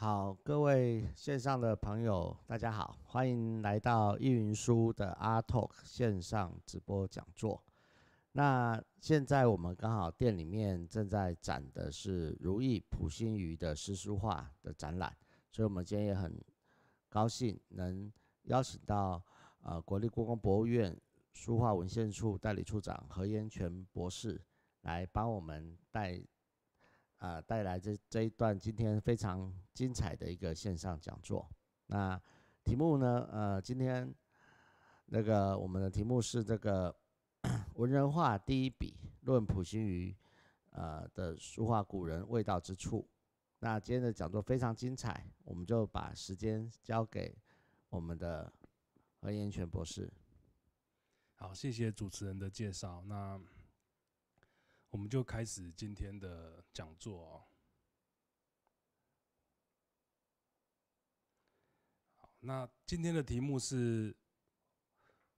好，各位线上的朋友，大家好，欢迎来到易云书的阿 r t a l k 线上直播讲座。那现在我们刚好店里面正在展的是如意普心畬的诗书画的展览，所以我们今天也很高兴能邀请到呃国立故宫博物院书画文献处代理处长何延全博士来帮我们带。啊，带来这这一段今天非常精彩的一个线上讲座。那题目呢？呃，今天那个我们的题目是这个“文人画第一笔论普心于呃的书画古人味道之处。那今天的讲座非常精彩，我们就把时间交给我们的何延泉博士。好，谢谢主持人的介绍。那。我们就开始今天的讲座哦。好，那今天的题目是，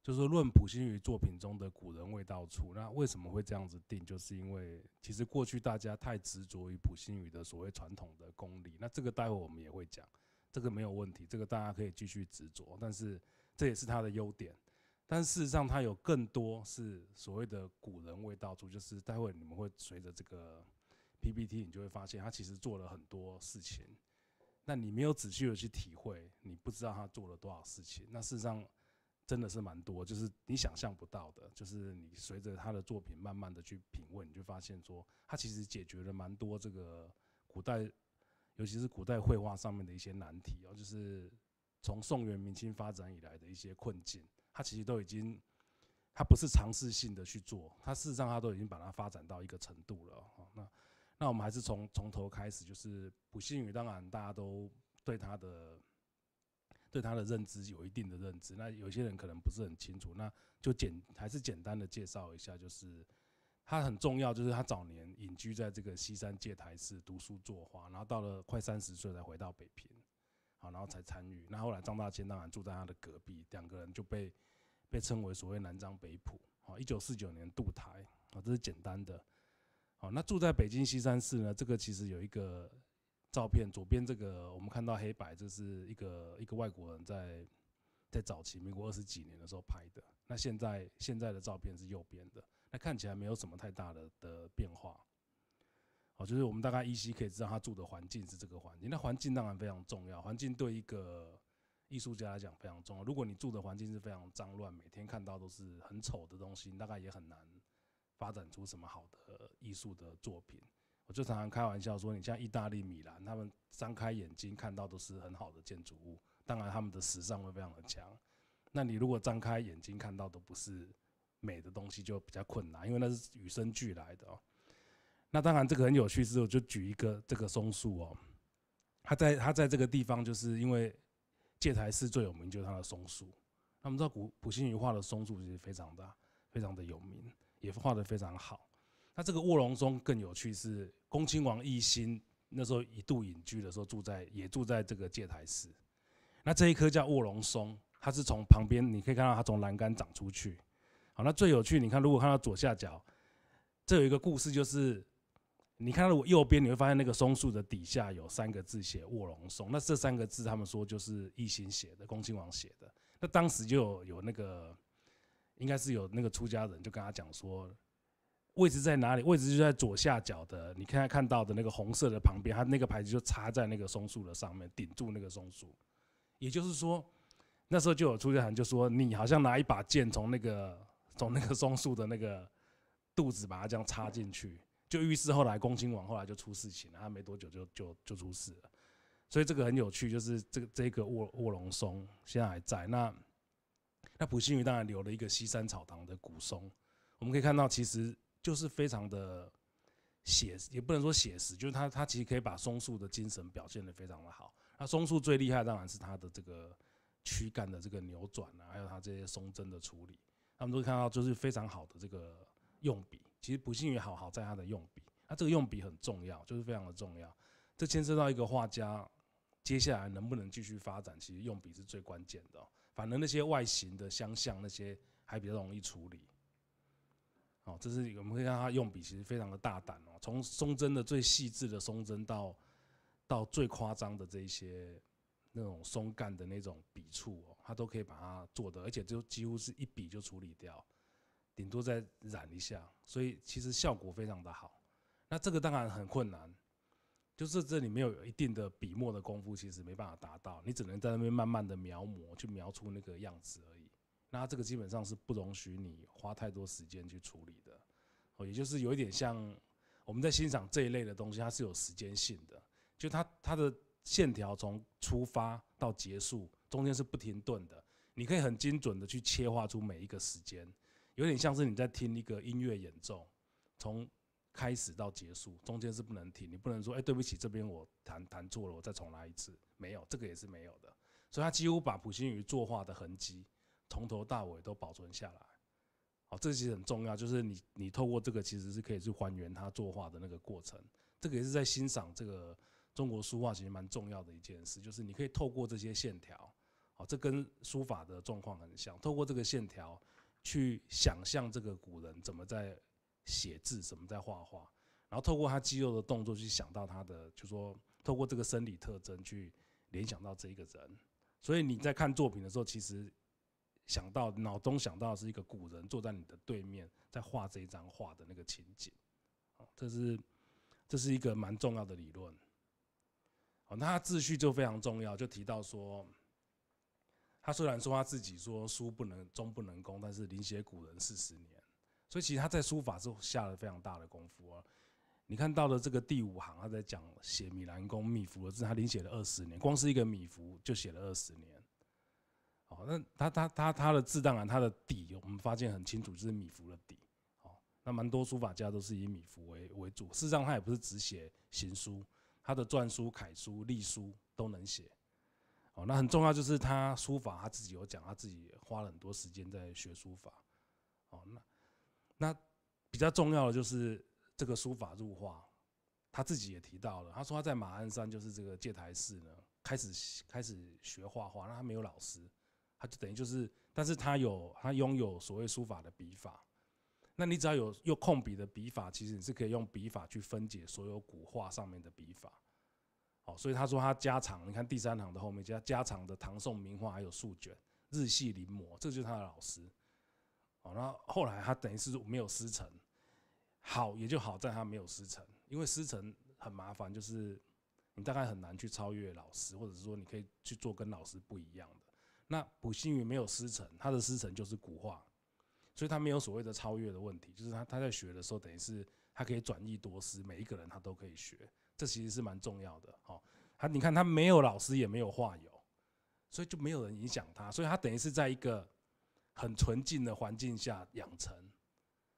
就是论普心宇作品中的古人味道处。那为什么会这样子定？就是因为其实过去大家太执着于普心宇的所谓传统的功力。那这个待会我们也会讲，这个没有问题，这个大家可以继续执着，但是这也是他的优点。但事实上，它有更多是所谓的古人味道出，就是待会你们会随着这个 P P T，你就会发现它其实做了很多事情。那你没有仔细的去体会，你不知道他做了多少事情。那事实上真的是蛮多，就是你想象不到的。就是你随着他的作品慢慢的去品味，你就发现说，他其实解决了蛮多这个古代，尤其是古代绘画上面的一些难题哦，就是从宋元明清发展以来的一些困境。他其实都已经，他不是尝试性的去做，他事实上他都已经把它发展到一个程度了。那那我们还是从从头开始，就是不幸畬，当然大家都对他的对他的认知有一定的认知，那有些人可能不是很清楚，那就简还是简单的介绍一下，就是他很重要，就是他早年隐居在这个西山戒台寺读书作画，然后到了快三十岁才回到北平。啊，然后才参与。那后来张大千当然住在他的隔壁，两个人就被被称为所谓南张北浦。好，一九四九年渡台，好，这是简单的。好，那住在北京西山寺呢？这个其实有一个照片，左边这个我们看到黑白，这是一个一个外国人在在早期民国二十几年的时候拍的。那现在现在的照片是右边的，那看起来没有什么太大的的变化。就是我们大概依稀可以知道他住的环境是这个环境，那环境当然非常重要。环境对一个艺术家来讲非常重要。如果你住的环境是非常脏乱，每天看到都是很丑的东西，大概也很难发展出什么好的艺术的作品。我就常常开玩笑说，你像意大利米兰，他们张开眼睛看到都是很好的建筑物，当然他们的时尚会非常的强。那你如果张开眼睛看到的不是美的东西，就比较困难，因为那是与生俱来的哦。那当然，这个很有趣，是我就举一个这个松树哦，他在他在这个地方，就是因为戒台寺最有名，就是他的松树。那我们知道，古普心畬画的松树实非常大、非常的有名，也画的非常好。那这个卧龙松更有趣，是恭亲王奕欣那时候一度隐居的时候，住在也住在这个戒台寺。那这一棵叫卧龙松，它是从旁边你可以看到它从栏杆长出去。好，那最有趣，你看如果看到左下角，这有一个故事，就是。你看到我右边，你会发现那个松树的底下有三个字，写“卧龙松”。那这三个字，他们说就是一心写的，恭亲王写的。那当时就有有那个，应该是有那个出家人就跟他讲说，位置在哪里？位置就在左下角的，你刚才看到的那个红色的旁边，他那个牌子就插在那个松树的上面，顶住那个松树。也就是说，那时候就有出家人就说，你好像拿一把剑从那个从那个松树的那个肚子把它这样插进去。就预示后来恭亲王后来就出事情了，他没多久就就就出事了，所以这个很有趣，就是这个这个卧卧龙松现在还在，那那普心畬当然留了一个西山草堂的古松，我们可以看到其实就是非常的写也不能说写实，就是他他其实可以把松树的精神表现得非常的好。那松树最厉害当然是它的这个躯干的这个扭转啊，还有它这些松针的处理，他们都看到就是非常好的这个用笔。其实不幸于好，好在它的用笔，那这个用笔很重要，就是非常的重要。这牵涉到一个画家接下来能不能继续发展，其实用笔是最关键的。反正那些外形的相像，那些还比较容易处理。哦，这是我们以让他用笔，其实非常的大胆哦。从松针的最细致的松针，到到最夸张的这些那种松干的那种笔触哦，他都可以把它做的，而且就几乎是一笔就处理掉。顶多再染一下，所以其实效果非常的好。那这个当然很困难，就是这里面有一定的笔墨的功夫，其实没办法达到，你只能在那边慢慢的描摹，去描出那个样子而已。那这个基本上是不容许你花太多时间去处理的，哦，也就是有一点像我们在欣赏这一类的东西，它是有时间性的，就它它的线条从出发到结束，中间是不停顿的，你可以很精准的去切画出每一个时间。有点像是你在听一个音乐演奏，从开始到结束，中间是不能停。你不能说，哎，对不起，这边我弹弹错了，我再重来一次。没有，这个也是没有的。所以他几乎把普心宇作画的痕迹，从头到尾都保存下来。好，这其实很重要，就是你你透过这个其实是可以去还原他作画的那个过程。这个也是在欣赏这个中国书画，其实蛮重要的一件事，就是你可以透过这些线条，好，这跟书法的状况很像，透过这个线条。去想象这个古人怎么在写字，怎么在画画，然后透过他肌肉的动作去想到他的，就说透过这个生理特征去联想到这一个人。所以你在看作品的时候，其实想到脑中想到是一个古人坐在你的对面，在画这一张画的那个情景。这是这是一个蛮重要的理论。哦，那他秩序就非常重要，就提到说。他虽然说他自己说书不能终不能工，但是临写古人四十年，所以其实他在书法是下了非常大的功夫啊。你看到的这个第五行，他在讲写米兰公米芾的字，他临写了二十年，光是一个米芾就写了二十年。哦，那他他他他的字当然他的底，我们发现很清楚就是米芾的底。哦，那蛮多书法家都是以米芾为为主，事实上他也不是只写行书，他的篆书、楷书、隶书都能写。哦，那很重要就是他书法，他自己有讲，他自己花了很多时间在学书法。哦，那那比较重要的就是这个书法入画，他自己也提到了，他说他在马鞍山就是这个戒台寺呢，开始开始学画画，那他没有老师，他就等于就是，但是他有他拥有所谓书法的笔法。那你只要有用控笔的笔法，其实你是可以用笔法去分解所有古画上面的笔法。哦，所以他说他家常，你看第三行的后面加家长的唐宋名画还有素卷，日系临摹，这就是他的老师。哦，那后来他等于是没有师承，好也就好在他没有师承，因为师承很麻烦，就是你大概很难去超越老师，或者是说你可以去做跟老师不一样的。那卜信宇没有师承，他的师承就是古画，所以他没有所谓的超越的问题，就是他他在学的时候，等于是他可以转译多师，每一个人他都可以学。这其实是蛮重要的，哦，他你看，他没有老师，也没有画友，所以就没有人影响他，所以他等于是在一个很纯净的环境下养成。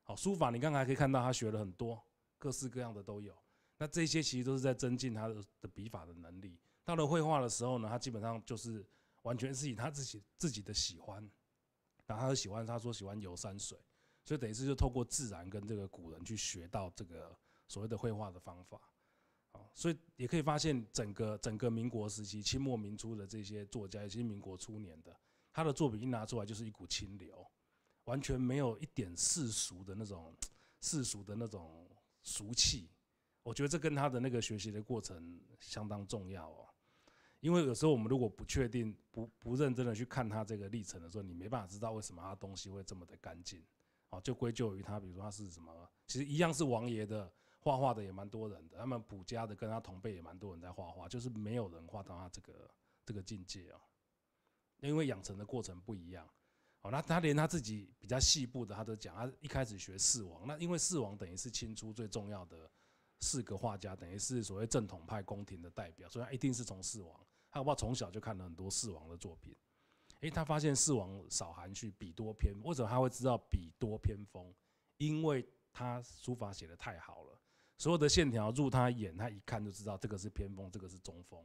好，书法你刚才可以看到，他学了很多各式各样的都有，那这些其实都是在增进他的的笔法的能力。到了绘画的时候呢，他基本上就是完全是以他自己自己的喜欢，然后他喜欢，他说喜欢游山水，所以等于是就透过自然跟这个古人去学到这个所谓的绘画的方法。所以也可以发现，整个整个民国时期、清末民初的这些作家，有些民国初年的，他的作品一拿出来就是一股清流，完全没有一点世俗的那种世俗的那种俗气。我觉得这跟他的那个学习的过程相当重要哦。因为有时候我们如果不确定、不不认真的去看他这个历程的时候，你没办法知道为什么他东西会这么的干净。哦，就归咎于他，比如说他是什么，其实一样是王爷的。画画的也蛮多人的，他们补家的跟他同辈也蛮多人在画画，就是没有人画到他这个这个境界啊。因为养成的过程不一样。哦，那他连他自己比较细部的，他都讲，他一开始学四王。那因为四王等于是清初最重要的四个画家，等于是所谓正统派宫廷的代表，所以他一定是从四王。他爸不好？从小就看了很多四王的作品。诶，他发现四王少含蓄，笔多偏。为什么他会知道笔多偏锋？因为他书法写的太好了。所有的线条入他眼，他一看就知道这个是偏锋，这个是中锋。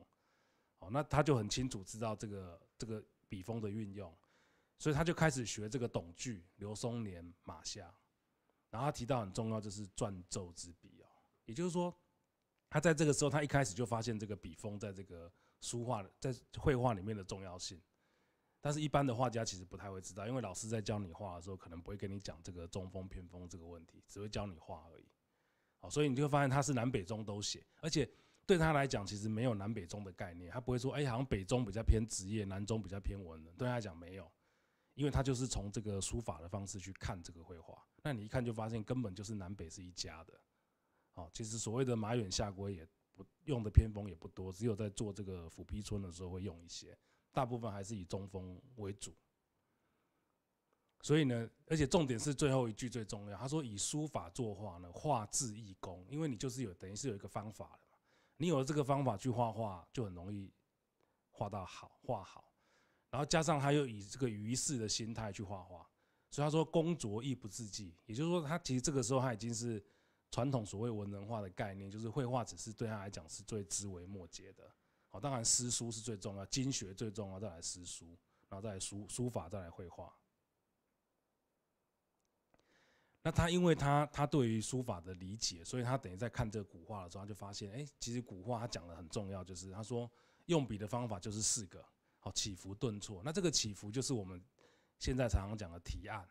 好，那他就很清楚知道这个这个笔锋的运用，所以他就开始学这个董巨、刘松年、马夏。然后他提到很重要就是转奏之笔哦，也就是说，他在这个时候他一开始就发现这个笔锋在这个书画在绘画里面的重要性。但是一般的画家其实不太会知道，因为老师在教你画的时候可能不会跟你讲这个中锋偏锋这个问题，只会教你画而已。好，所以你就会发现他是南北中都写，而且对他来讲，其实没有南北中的概念，他不会说，哎，好像北中比较偏职业，南中比较偏文对他来讲没有，因为他就是从这个书法的方式去看这个绘画，那你一看就发现根本就是南北是一家的。好，其实所谓的马远下国也不用的偏锋也不多，只有在做这个斧劈村的时候会用一些，大部分还是以中锋为主。所以呢，而且重点是最后一句最重要。他说：“以书法作画呢，画字易工，因为你就是有等于是有一个方法了嘛。你有了这个方法去画画，就很容易画到好，画好。然后加上他又以这个于世的心态去画画，所以他说‘工拙亦不自济。也就是说，他其实这个时候他已经是传统所谓文人画的概念，就是绘画只是对他来讲是最枝微末节的。好，当然诗书是最重要经学最重要，再来诗书，然后再来书书法，再来绘画。”那他因为他他对于书法的理解，所以他等于在看这个古画的时候，他就发现，哎，其实古话他讲的很重要，就是他说用笔的方法就是四个，好起伏顿挫。那这个起伏就是我们现在常常讲的提按，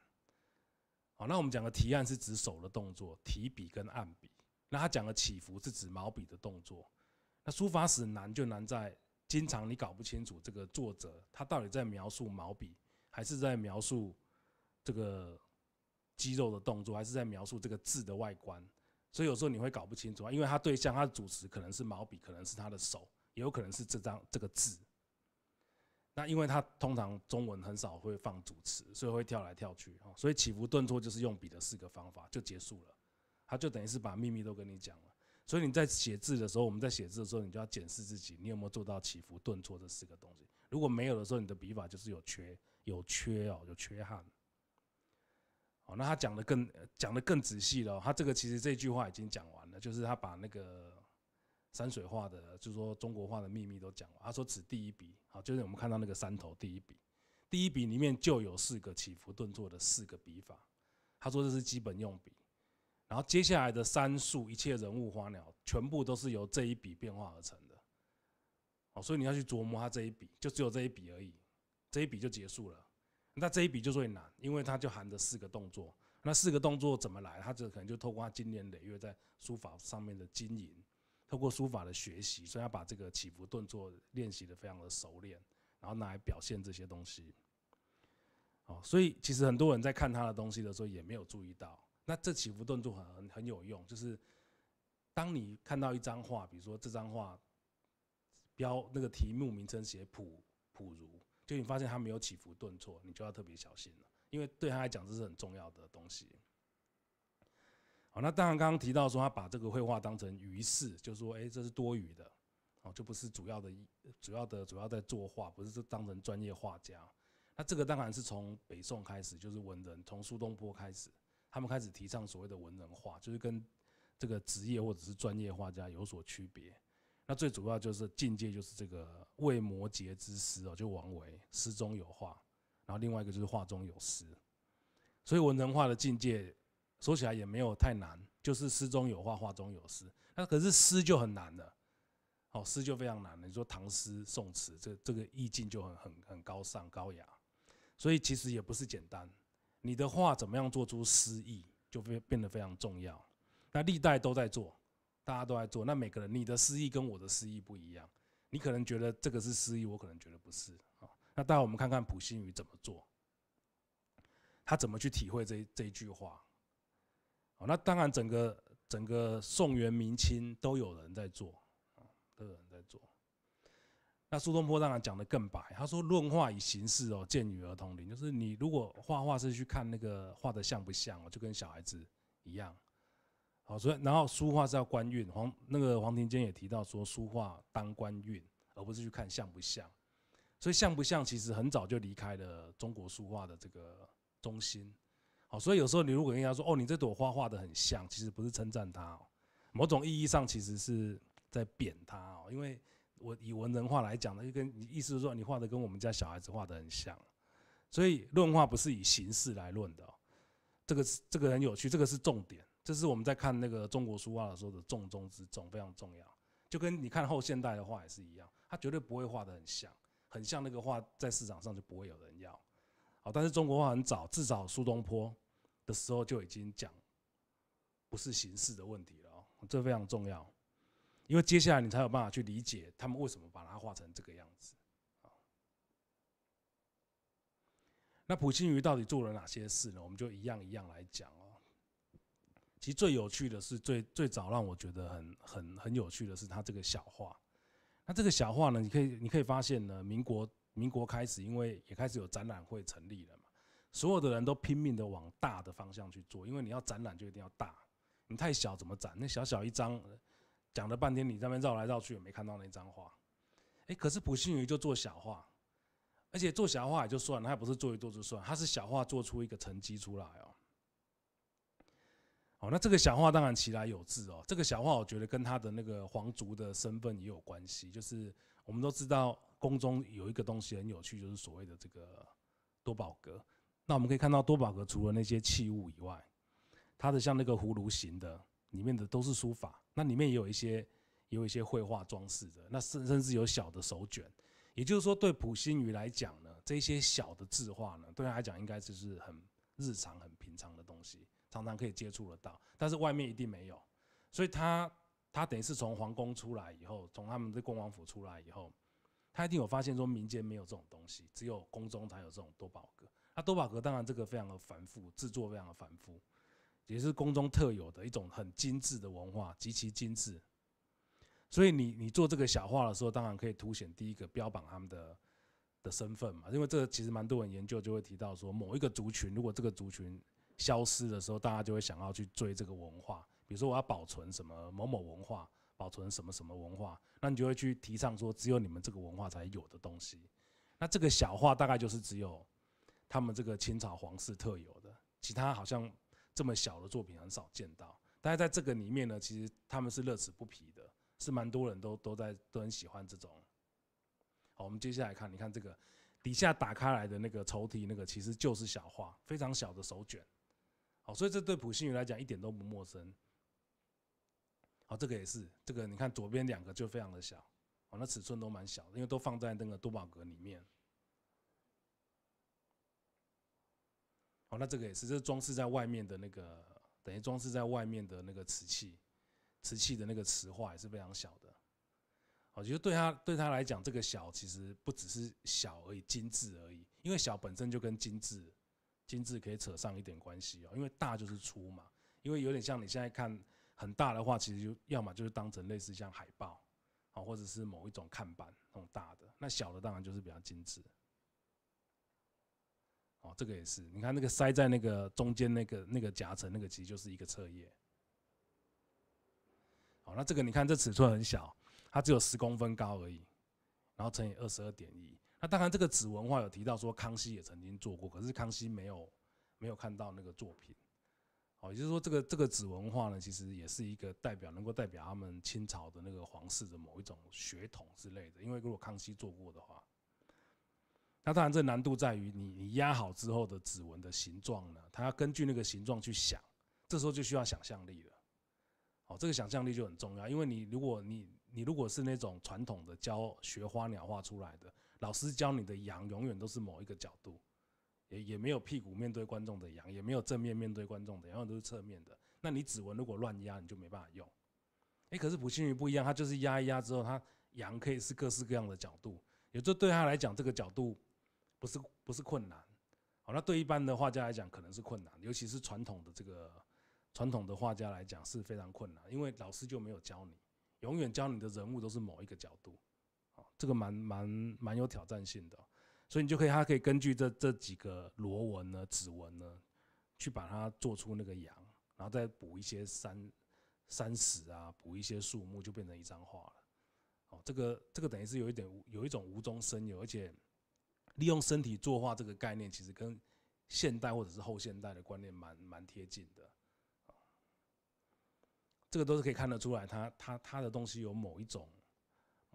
好，那我们讲的提按是指手的动作，提笔跟按笔。那他讲的起伏是指毛笔的动作。那书法史难就难在，经常你搞不清楚这个作者他到底在描述毛笔，还是在描述这个。肌肉的动作，还是在描述这个字的外观，所以有时候你会搞不清楚啊，因为他对象，他的主持可能是毛笔，可能是他的手，也有可能是这张这个字。那因为他通常中文很少会放主词，所以会跳来跳去所以起伏顿挫就是用笔的四个方法就结束了，他就等于是把秘密都跟你讲了。所以你在写字的时候，我们在写字的时候，你就要检视自己，你有没有做到起伏顿挫这四个东西。如果没有的时候，你的笔法就是有缺，有缺哦，有缺憾。哦，那他讲的更讲的更仔细了。他这个其实这句话已经讲完了，就是他把那个山水画的，就是说中国画的秘密都讲完。他说只第一笔，好，就是我们看到那个山头第一笔，第一笔里面就有四个起伏顿挫的四个笔法。他说这是基本用笔，然后接下来的山树一切人物花鸟全部都是由这一笔变化而成的。哦，所以你要去琢磨他这一笔，就只有这一笔而已，这一笔就结束了。那这一笔就最难，因为它就含着四个动作。那四个动作怎么来？他这可能就透过他经年累月在书法上面的经营，透过书法的学习，所以他把这个起伏顿挫练习的非常的熟练，然后拿来表现这些东西。哦，所以其实很多人在看他的东西的时候，也没有注意到，那这起伏顿挫很很有用，就是当你看到一张画，比如说这张画标那个题目名称写“普普如”，就你发现他没有起伏顿挫，你就要特别小心了，因为对他来讲这是很重要的东西。好，那当然刚刚提到说他把这个绘画当成娱乐，就是说哎这是多余的，哦就不是主要的，主要的主要在作画，不是这当成专业画家。那这个当然是从北宋开始就是文人，从苏东坡开始，他们开始提倡所谓的文人画，就是跟这个职业或者是专业画家有所区别。那最主要就是境界，就是这个未摩诘之师哦，就王维，诗中有画，然后另外一个就是画中有诗，所以文人画的境界说起来也没有太难，就是诗中有画，画中有诗。那可是诗就很难了，哦，诗就非常难了。你说唐诗、宋词，这这个意境就很很很高尚、高雅，所以其实也不是简单。你的画怎么样做出诗意，就非变得非常重要。那历代都在做。大家都在做，那每个人你的诗意跟我的诗意不一样，你可能觉得这个是诗意，我可能觉得不是啊。那待会我们看看普心宇怎么做，他怎么去体会这这一句话，那当然整个整个宋元明清都有人在做，都有人在做。那苏东坡当然讲的更白，他说论画以形式哦，见与儿童邻，就是你如果画画是去看那个画的像不像哦，就跟小孩子一样。好，所以然后书画是要官运，黄那个黄庭坚也提到说，书画当官运，而不是去看像不像。所以像不像其实很早就离开了中国书画的这个中心。好，所以有时候你如果人家说哦，你这朵花画的很像，其实不是称赞他，某种意义上其实是在贬他哦。因为我以文人画来讲呢，就跟你意思是说，你画的跟我们家小孩子画的很像。所以论画不是以形式来论的，这个是这个很有趣，这个是重点。这是我们在看那个中国书画的时候的重中之重，非常重要。就跟你看后现代的画也是一样，它绝对不会画的很像，很像那个画在市场上就不会有人要。好，但是中国画很早，至少苏东坡的时候就已经讲，不是形式的问题了。这非常重要，因为接下来你才有办法去理解他们为什么把它画成这个样子。那普心畬到底做了哪些事呢？我们就一样一样来讲哦。其实最有趣的是，最最早让我觉得很很很有趣的是他这个小画。那这个小画呢，你可以你可以发现呢，民国民国开始，因为也开始有展览会成立了嘛，所有的人都拼命的往大的方向去做，因为你要展览就一定要大，你太小怎么展？那小小一张，讲了半天，你那边绕来绕去也没看到那张画。哎，可是普信女就做小画，而且做小画也就算，他也不是做一做就算，他是小画做出一个成绩出来哦。哦，那这个小画当然其来有致哦。这个小画，我觉得跟他的那个皇族的身份也有关系。就是我们都知道，宫中有一个东西很有趣，就是所谓的这个多宝格。那我们可以看到，多宝格除了那些器物以外，它的像那个葫芦形的里面的都是书法，那里面也有一些有一些绘画装饰的，那甚甚至有小的手卷。也就是说，对普心渔来讲呢，这些小的字画呢，对他来讲应该就是很日常、很平常的东西。常常可以接触得到，但是外面一定没有，所以他他等于是从皇宫出来以后，从他们的恭王府出来以后，他一定有发现说民间没有这种东西，只有宫中才有这种多宝格。那多宝格当然这个非常的繁复，制作非常的繁复，也是宫中特有的一种很精致的文化，极其精致。所以你你做这个小画的时候，当然可以凸显第一个标榜他们的的身份嘛，因为这个其实蛮多人研究就会提到说某一个族群，如果这个族群消失的时候，大家就会想要去追这个文化。比如说，我要保存什么某某文化，保存什么什么文化，那你就会去提倡说，只有你们这个文化才有的东西。那这个小画大概就是只有他们这个清朝皇室特有的，其他好像这么小的作品很少见到。但是在这个里面呢，其实他们是乐此不疲的，是蛮多人都都在都很喜欢这种。好，我们接下来看，你看这个底下打开来的那个抽屉，那个其实就是小画，非常小的手卷。好，所以这对普信鱼来讲一点都不陌生。好，这个也是，这个你看左边两个就非常的小，哦，那尺寸都蛮小，因为都放在那个多宝格里面。好，那这个也是，这装饰在外面的那个，等于装饰在外面的那个瓷器，瓷器的那个瓷画也是非常小的。我觉得对他对他来讲，这个小其实不只是小而已，精致而已，因为小本身就跟精致。精致可以扯上一点关系哦，因为大就是粗嘛，因为有点像你现在看很大的话，其实就要么就是当成类似像海报，哦，或者是某一种看板那种大的，那小的当然就是比较精致，哦，这个也是，你看那个塞在那个中间那个那个夹层那个其实就是一个侧页，哦，那这个你看这尺寸很小，它只有十公分高而已，然后乘以二十二点一。那当然，这个纸文化有提到说康熙也曾经做过，可是康熙没有没有看到那个作品，哦，也就是说，这个这个纸文化呢，其实也是一个代表，能够代表他们清朝的那个皇室的某一种血统之类的。因为如果康熙做过的话，那当然这难度在于你你压好之后的指纹的形状呢，它要根据那个形状去想，这时候就需要想象力了，哦，这个想象力就很重要，因为你如果你你如果是那种传统的教学花鸟画出来的。老师教你的羊永远都是某一个角度，也也没有屁股面对观众的羊，也没有正面面对观众的羊，都是侧面的。那你指纹如果乱压，你就没办法用。诶，可是普信鱼不一样，他就是压一压之后，他羊可以是各式各样的角度。也就对他来讲，这个角度不是不是困难。好，那对一般的画家来讲可能是困难，尤其是传统的这个传统的画家来讲是非常困难，因为老师就没有教你，永远教你的人物都是某一个角度。这个蛮蛮蛮有挑战性的，所以你就可以，他可以根据这这几个螺纹呢、指纹呢，去把它做出那个羊，然后再补一些山山石啊，补一些树木，就变成一张画了。哦，这个这个等于是有一点有一种无中生有，而且利用身体作画这个概念，其实跟现代或者是后现代的观念蛮蛮贴近的。这个都是可以看得出来，他他他的东西有某一种。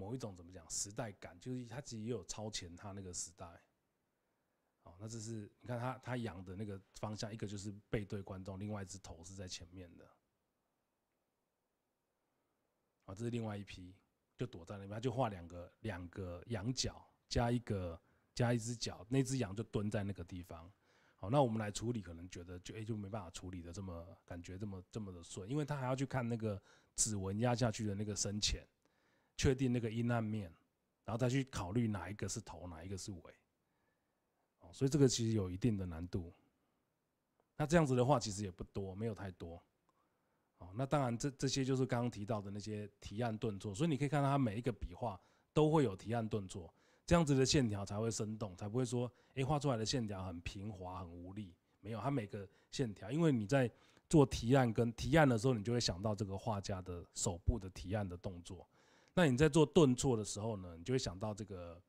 某一种怎么讲时代感，就是它其实也有超前它那个时代。哦，那这是你看它它羊的那个方向，一个就是背对观众，另外一只头是在前面的。啊，这是另外一批就躲在那边，就画两个两个羊角加一个加一只脚，那只羊就蹲在那个地方。好，那我们来处理，可能觉得就哎就没办法处理的这么感觉这么这么的顺，因为它还要去看那个指纹压下去的那个深浅。确定那个阴暗面，然后再去考虑哪一个是头，哪一个是尾。哦，所以这个其实有一定的难度。那这样子的话，其实也不多，没有太多。哦，那当然，这这些就是刚刚提到的那些提案顿挫。所以你可以看到，他每一个笔画都会有提案顿挫，这样子的线条才会生动，才不会说，哎，画出来的线条很平滑、很无力。没有，他每个线条，因为你在做提案跟提案的时候，你就会想到这个画家的手部的提案的动作。那你在做顿挫的时候呢，你就会想到这个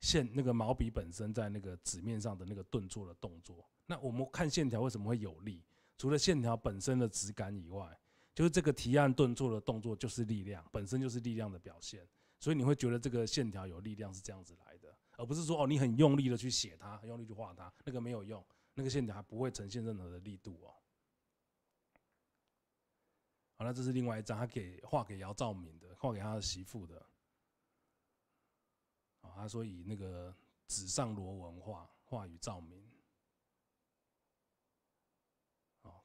线，那个毛笔本身在那个纸面上的那个顿挫的动作。那我们看线条为什么会有力？除了线条本身的质感以外，就是这个提按顿挫的动作就是力量，本身就是力量的表现。所以你会觉得这个线条有力量是这样子来的，而不是说哦你很用力的去写它，用力去画它，那个没有用，那个线条还不会呈现任何的力度哦。那这是另外一张，他给画给姚兆明的，画给他的媳妇的。啊，他说以那个纸上螺纹画画于兆明。哦，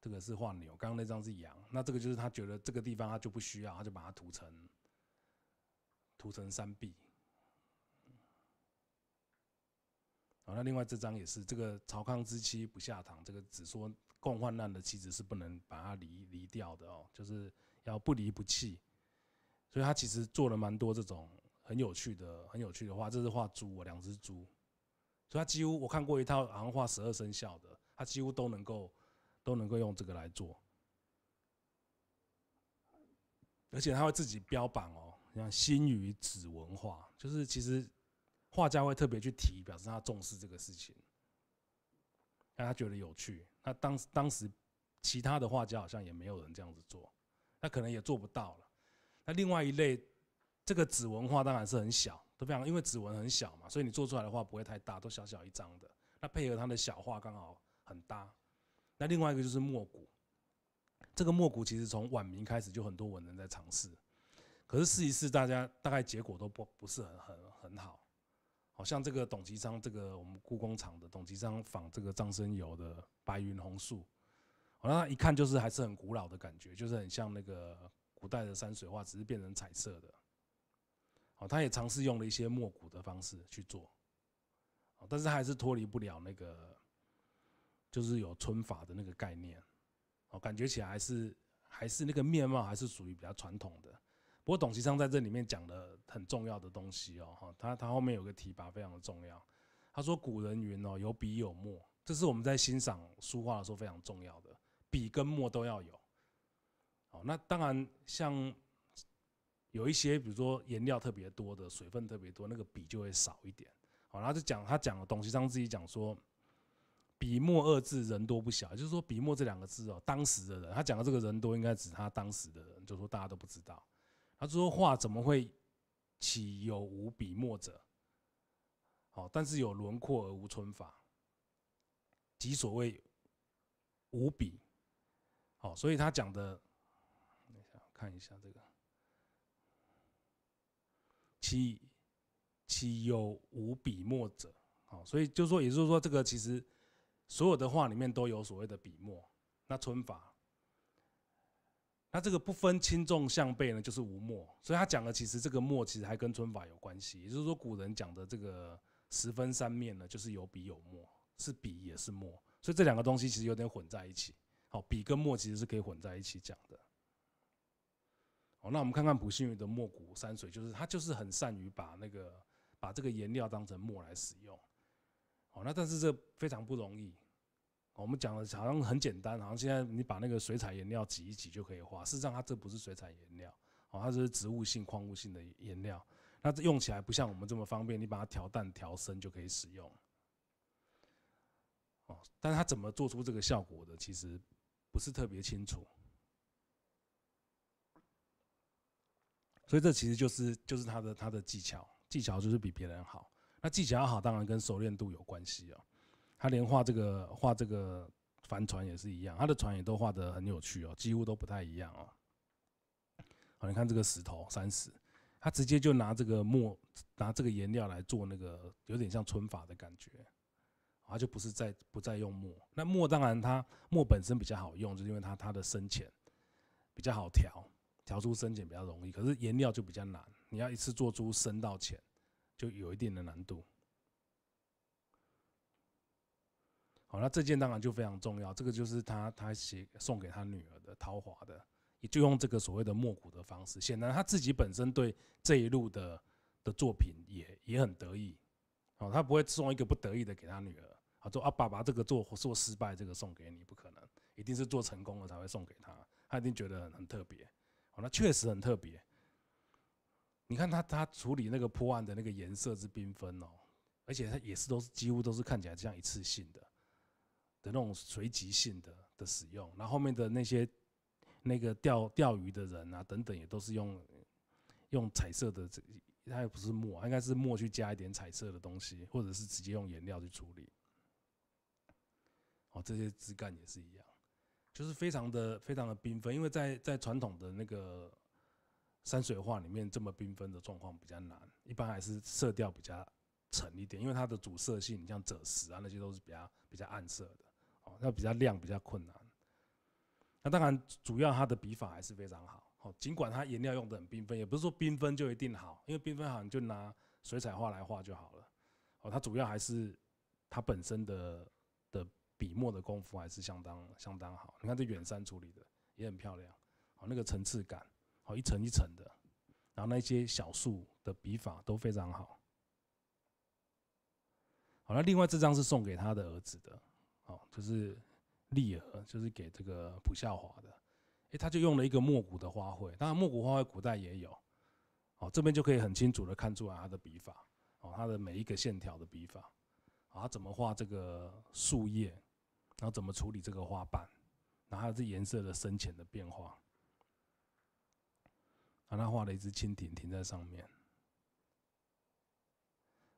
这个是画牛，刚刚那张是羊，那这个就是他觉得这个地方他就不需要，他就把它涂成涂成三壁。哦，那另外这张也是，这个曹康之妻不下堂，这个只说。共患难的妻子是不能把它离离掉的哦，就是要不离不弃。所以他其实做了蛮多这种很有趣的、很有趣的话，这是画猪，两只猪。所以他几乎我看过一套好像画十二生肖的，他几乎都能够都能够用这个来做。而且他会自己标榜哦，像新与子文化，就是其实画家会特别去提，表示他重视这个事情，让他觉得有趣。那当时当时，其他的画家好像也没有人这样子做，那可能也做不到了。那另外一类，这个指纹画当然是很小，都非常因为指纹很小嘛，所以你做出来的话不会太大，都小小一张的。那配合他的小画刚好很搭。那另外一个就是墨骨，这个墨骨其实从晚明开始就很多文人在尝试，可是试一试大家大概结果都不不是很很很好。好像这个董其昌，这个我们故宫厂的董其昌仿这个张生友的《白云红树》，好，他一看就是还是很古老的感觉，就是很像那个古代的山水画，只是变成彩色的。好，他也尝试用了一些墨骨的方式去做，但是还是脱离不了那个，就是有皴法的那个概念。哦，感觉起来还是还是那个面貌，还是属于比较传统的。不过董其昌在这里面讲的。很重要的东西哦，哈，他他后面有个提拔非常的重要。他说：“古人云哦，有笔有墨，这是我们在欣赏书画的时候非常重要的，笔跟墨都要有。”哦，那当然像有一些，比如说颜料特别多的，水分特别多，那个笔就会少一点。好，然后就讲他讲董其昌自己讲说：“笔墨二字人多不小，就是说笔墨这两个字哦，当时的人，他讲的这个人多应该指他当时的人，就说大家都不知道。”他说：“画怎么会？”岂有无笔墨者？好，但是有轮廓而无春法，即所谓无笔。好，所以他讲的，看一下这个，岂岂有无笔墨者？好，所以就说，也就是说，这个其实所有的话里面都有所谓的笔墨，那春法。那这个不分轻重向背呢，就是无墨。所以他讲的其实这个墨，其实还跟尊法有关系。也就是说，古人讲的这个十分三面呢，就是有笔有墨，是笔也是墨。所以这两个东西其实有点混在一起。好，笔跟墨其实是可以混在一起讲的。好，那我们看看溥信畬的墨骨山水，就是他就是很善于把那个把这个颜料当成墨来使用。好，那但是这非常不容易。我们讲的好像很简单，好像现在你把那个水彩颜料挤一挤就可以画。事实上，它这不是水彩颜料，哦，它是植物性、矿物性的颜料。那用起来不像我们这么方便，你把它调淡、调深就可以使用。哦，但是它怎么做出这个效果的，其实不是特别清楚。所以这其实就是就是它的它的技巧，技巧就是比别人好。那技巧好，当然跟熟练度有关系哦。他连画这个画这个帆船也是一样，他的船也都画的很有趣哦，几乎都不太一样哦。好，你看这个石头三十，他直接就拿这个墨，拿这个颜料来做那个，有点像皴法的感觉，他就不是在不再用墨。那墨当然，它墨本身比较好用，就是因为它它的深浅比较好调，调出深浅比较容易。可是颜料就比较难，你要一次做出深到浅，就有一定的难度。好，那这件当然就非常重要。这个就是他他写送给他女儿的，陶华的，也就用这个所谓的墨骨的方式。显然他自己本身对这一路的的作品也也很得意。哦，他不会送一个不得意的给他女儿。啊，说啊爸爸这个做做失败，这个送给你不可能，一定是做成功了才会送给他。他一定觉得很很特别。好，那确实很特别。你看他他处理那个破案的那个颜色之缤纷哦，而且他也是都是几乎都是看起来这样一次性的。的那种随机性的的使用，然后后面的那些那个钓钓鱼的人啊，等等也都是用用彩色的这，它又不是墨，应该是墨去加一点彩色的东西，或者是直接用颜料去处理。哦，这些枝干也是一样，就是非常的非常的缤纷，因为在在传统的那个山水画里面，这么缤纷的状况比较难，一般还是色调比较沉一点，因为它的主色系，你像赭石啊那些都是比较比较暗色的。哦，那比较亮，比较困难。那当然，主要他的笔法还是非常好。哦，尽管他颜料用的很缤纷，也不是说缤纷就一定好，因为缤纷好像就拿水彩画来画就好了。哦，他主要还是他本身的的笔墨的功夫还是相当相当好。你看这远山处理的也很漂亮，哦，那个层次感，哦一层一层的，然后那些小树的笔法都非常好。好那另外这张是送给他的儿子的。哦，就是立鹅，就是给这个普孝华的。哎，他就用了一个墨古的花卉，当然墨古花卉古代也有。哦，这边就可以很清楚的看出来他的笔法，哦，他的每一个线条的笔法，啊，怎么画这个树叶，然后怎么处理这个花瓣，然后还有这颜色的深浅的变化。啊，他画了一只蜻蜓停在上面。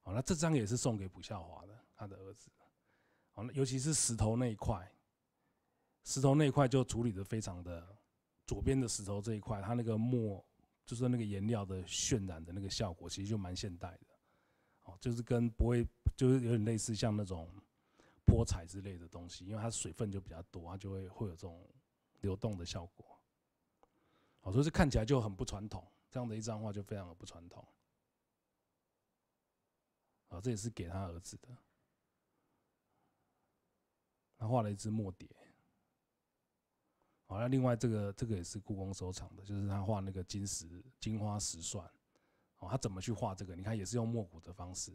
好，那这张也是送给溥孝华的，他的儿子。尤其是石头那一块，石头那一块就处理的非常的，左边的石头这一块，它那个墨就是那个颜料的渲染的那个效果，其实就蛮现代的，哦，就是跟不会，就是有点类似像那种泼彩之类的东西，因为它水分就比较多啊，就会会有这种流动的效果，好，所以看起来就很不传统，这样的一张画就非常的不传统，啊，这也是给他儿子的。他画了一只墨蝶，好，那另外这个这个也是故宫收藏的，就是他画那个金石金花石蒜，哦，他怎么去画这个？你看也是用墨骨的方式，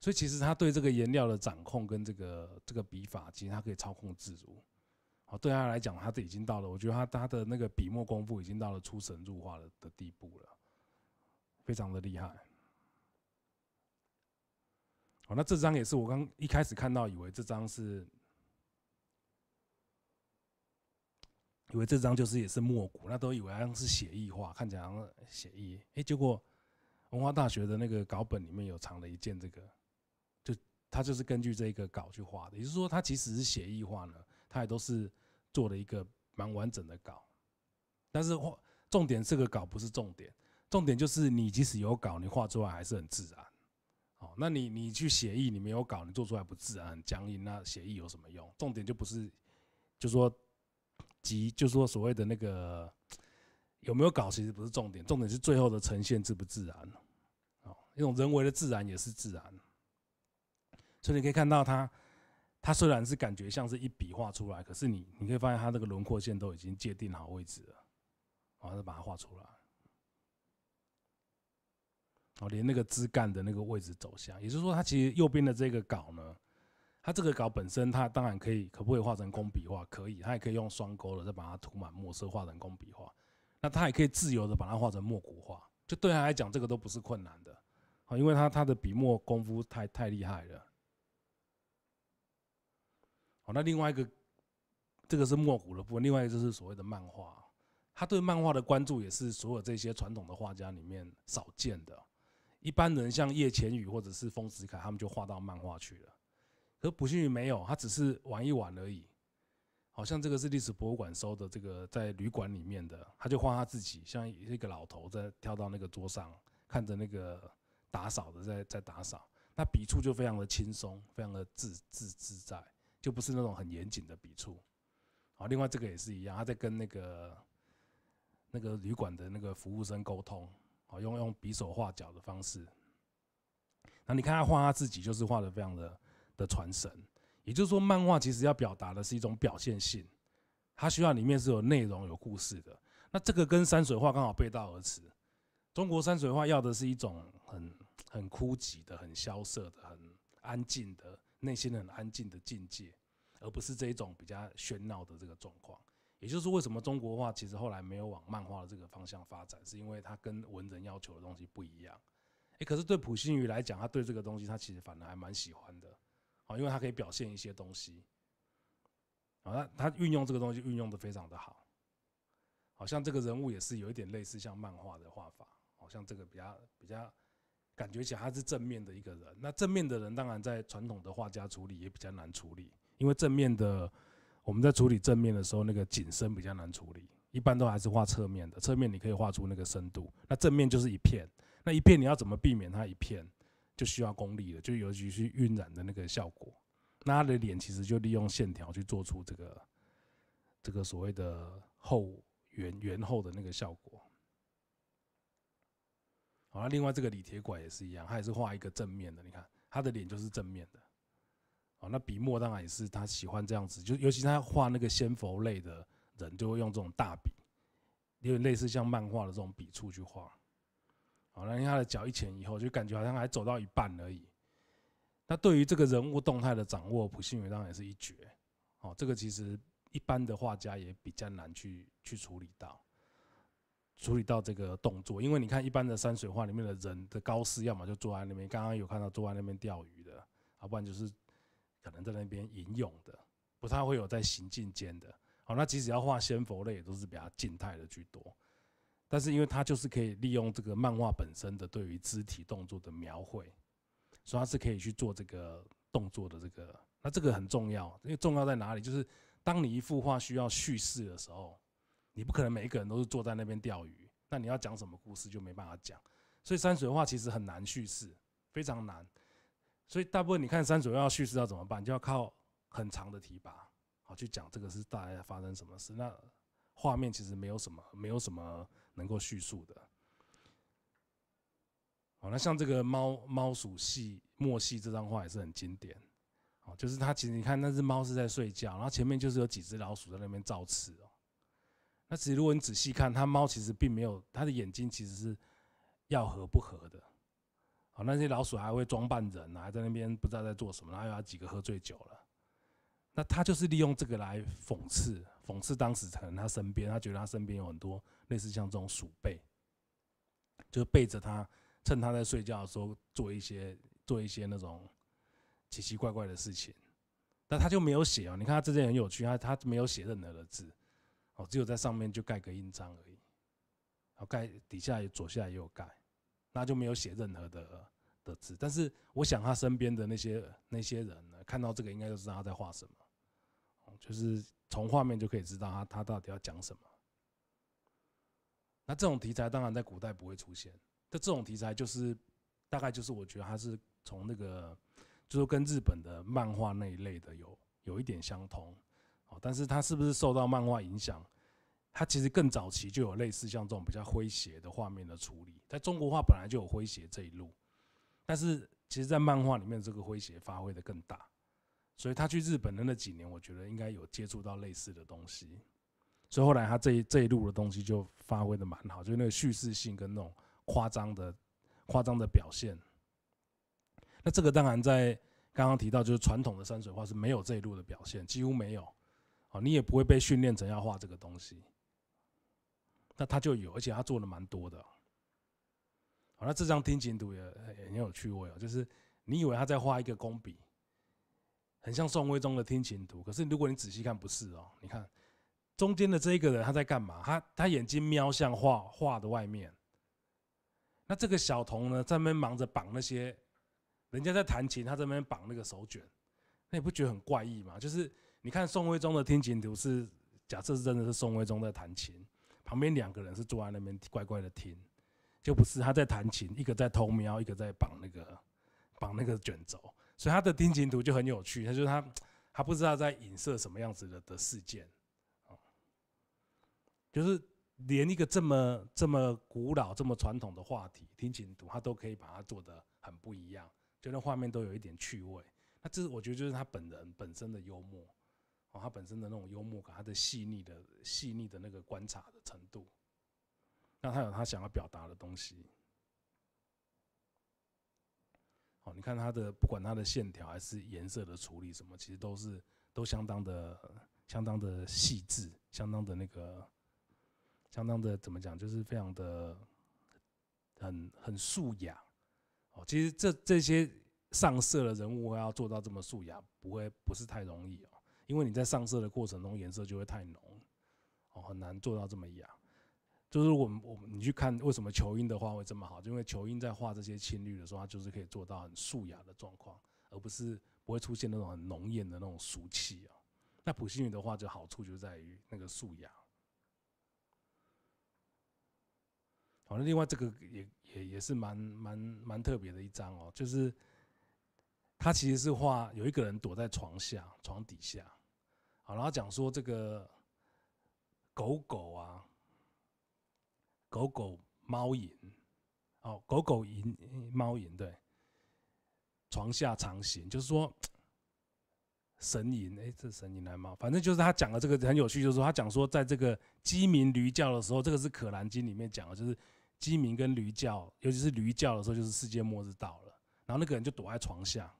所以其实他对这个颜料的掌控跟这个这个笔法，其实他可以操控自如，好，对他来讲，他这已经到了，我觉得他他的那个笔墨功夫已经到了出神入化的的地步了，非常的厉害。好，那这张也是我刚一开始看到，以为这张是。以为这张就是也是墨骨，那都以为好像是写意画，看起来好像写意。哎，结果文化大学的那个稿本里面有藏了一件这个，就他就是根据这个稿去画的。也就是说，他其实是写意画呢，他也都是做了一个蛮完整的稿。但是画重点这个稿不是重点，重点就是你即使有稿，你画出来还是很自然。好，那你你去写意，你没有稿，你做出来不自然、很僵硬。那写意有什么用？重点就不是，就说。即就是说，所谓的那个有没有稿，其实不是重点，重点是最后的呈现自不自然哦，那种人为的自然也是自然。所以你可以看到，它它虽然是感觉像是一笔画出来，可是你你可以发现，它这个轮廓线都已经界定好位置了，然后再把它画出来。哦，连那个枝干的那个位置走向，也就是说，它其实右边的这个稿呢。他这个稿本身，他当然可以，可不可以画成工笔画？可以，他也可以用双钩的，再把它涂满墨色，画成工笔画。那他也可以自由的把它画成墨骨画，就对他来讲，这个都不是困难的，啊，因为他他的笔墨功夫太太厉害了。好，那另外一个，这个是墨骨的部分，另外一个就是所谓的漫画。他对漫画的关注也是所有这些传统的画家里面少见的。一般人像叶浅予或者是丰子恺，他们就画到漫画去了。可不幸运没有，他只是玩一玩而已。好像这个是历史博物馆收的，这个在旅馆里面的，他就画他自己，像一个老头在跳到那个桌上，看着那个打扫的在在打扫。那笔触就非常的轻松，非常的自自自在，就不是那种很严谨的笔触。好，另外这个也是一样，他在跟那个那个旅馆的那个服务生沟通，好用用比手画脚的方式。那你看他画他自己，就是画的非常的。的传神，也就是说，漫画其实要表达的是一种表现性，它需要里面是有内容、有故事的。那这个跟山水画刚好背道而驰。中国山水画要的是一种很很枯寂的、很萧瑟的、很安静的、内心很安静的境界，而不是这一种比较喧闹的这个状况。也就是为什么中国画其实后来没有往漫画的这个方向发展，是因为它跟文人要求的东西不一样。诶，可是对普信宇来讲，他对这个东西他其实反而还蛮喜欢的。好，因为他可以表现一些东西，好，他他运用这个东西运用的非常的好，好像这个人物也是有一点类似像漫画的画法，好像这个比较比较感觉起来他是正面的一个人，那正面的人当然在传统的画家处理也比较难处理，因为正面的我们在处理正面的时候，那个景深比较难处理，一般都还是画侧面的，侧面你可以画出那个深度，那正面就是一片，那一片你要怎么避免它一片？就需要功力了，就尤其是晕染的那个效果。那他的脸其实就利用线条去做出这个这个所谓的后圆圆厚的那个效果。好，那另外这个李铁拐也是一样，他也是画一个正面的，你看他的脸就是正面的。好，那笔墨当然也是他喜欢这样子，就尤其他画那个仙佛类的人，就会用这种大笔，点类似像漫画的这种笔触去画。好，那你他的脚一前一后，就感觉好像还走到一半而已。那对于这个人物动态的掌握，普信伟当然也是一绝。哦，这个其实一般的画家也比较难去去处理到，处理到这个动作。因为你看一般的山水画里面的人的高斯，要么就坐在那边，刚刚有看到坐在那边钓鱼的，要不然就是可能在那边吟咏的，不太会有在行进间的。好，那即使要画仙佛类，也都是比较静态的居多。但是因为它就是可以利用这个漫画本身的对于肢体动作的描绘，所以它是可以去做这个动作的这个。那这个很重要，因为重要在哪里？就是当你一幅画需要叙事的时候，你不可能每一个人都是坐在那边钓鱼。那你要讲什么故事就没办法讲。所以山水画其实很难叙事，非常难。所以大部分你看山水画叙事要怎么办？就要靠很长的提拔，好去讲这个是大概发生什么事。那画面其实没有什么，没有什么。能够叙述的，好，那像这个猫猫鼠戏墨戏这张画也是很经典，哦，就是它其实你看那只猫是在睡觉，然后前面就是有几只老鼠在那边造次哦。那其实如果你仔细看，它猫其实并没有，它的眼睛其实是要合不合的。好，那些老鼠还会装扮人，还在那边不知道在做什么，然后有几个喝醉酒了。那他就是利用这个来讽刺，讽刺当时可能他身边，他觉得他身边有很多。类似像这种鼠背，就背着他，趁他在睡觉的时候做一些做一些那种奇奇怪怪的事情。但他就没有写哦，你看他这件很有趣，他他没有写任何的字，哦，只有在上面就盖个印章而已。哦，盖底下也左下也有盖，那就没有写任何的的字。但是我想他身边的那些那些人看到这个，应该就知道他在画什么，就是从画面就可以知道他他到底要讲什么。那这种题材当然在古代不会出现，但这种题材就是大概就是我觉得它是从那个就是跟日本的漫画那一类的有有一点相同，哦，但是它是不是受到漫画影响？它其实更早期就有类似像这种比较诙谐的画面的处理，在中国画本来就有诙谐这一路，但是其实在漫画里面这个诙谐发挥的更大，所以他去日本的那几年，我觉得应该有接触到类似的东西。所以后来他这这一路的东西就发挥的蛮好，就是那个叙事性跟那种夸张的夸张的表现。那这个当然在刚刚提到，就是传统的山水画是没有这一路的表现，几乎没有。哦，你也不会被训练成要画这个东西。那他就有，而且他做的蛮多的。好，那这张听琴图也很有趣味哦，就是你以为他在画一个工笔，很像宋徽宗的听琴图，可是如果你仔细看，不是哦，你看。中间的这一个人他在干嘛？他他眼睛瞄向画画的外面。那这个小童呢，在那边忙着绑那些，人家在弹琴，他在那边绑那个手卷。那你不觉得很怪异吗？就是你看宋徽宗的听琴图是假设是真的是宋徽宗在弹琴，旁边两个人是坐在那边乖乖的听，就不是他在弹琴，一个在偷瞄，一个在绑那个绑那个卷轴。所以他的听琴图就很有趣，他就是他他不知道在影射什么样子的的事件。就是连一个这么这么古老、这么传统的话题，听清读，他都可以把它做的很不一样，觉得画面都有一点趣味。那这是我觉得就是他本人本身的幽默，哦，他本身的那种幽默感，他的细腻的细腻的那个观察的程度，那他有他想要表达的东西。哦，你看他的不管他的线条还是颜色的处理什么，其实都是都相当的相当的细致，相当的那个。相当的怎么讲，就是非常的很很素雅哦。其实这这些上色的人物要做到这么素雅，不会不是太容易哦。因为你在上色的过程中，颜色就会太浓哦，很难做到这么雅。就是我们我们你去看为什么球鹰的画会这么好，就因为球鹰在画这些青绿的时候，他就是可以做到很素雅的状况，而不是不会出现那种很浓艳的那种俗气哦。那普信女的画就好处就在于那个素雅。好，另外这个也也也是蛮蛮蛮特别的一张哦，就是他其实是画有一个人躲在床下床底下，好，然后讲说这个狗狗啊，狗狗猫隐哦，狗狗隐猫隐对，床下藏行，就是说神隐哎，这神隐来吗？反正就是他讲的这个很有趣，就是他讲说在这个鸡鸣驴叫的时候，这个是《可兰经》里面讲的，就是。鸡鸣跟驴叫，尤其是驴叫的时候，就是世界末日到了。然后那个人就躲在床下，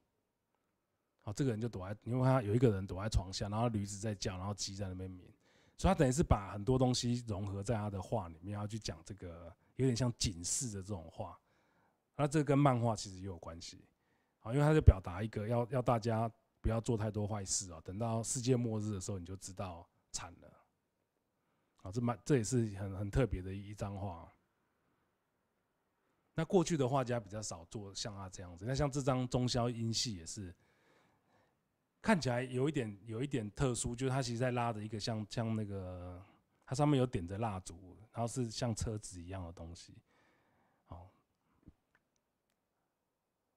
好，这个人就躲在，因为他有一个人躲在床下，然后驴子在叫，然后鸡在那边鸣，所以他等于是把很多东西融合在他的画里面，要去讲这个有点像警示的这种话。那这跟漫画其实也有关系，好，因为他就表达一个要要大家不要做太多坏事啊，等到世界末日的时候你就知道惨了，啊，这蛮这也是很很特别的一张画。那过去的画家比较少做像他这样子。那像这张中宵音戏也是，看起来有一点有一点特殊，就是他其实在拉着一个像像那个，它上面有点着蜡烛，然后是像车子一样的东西。哦，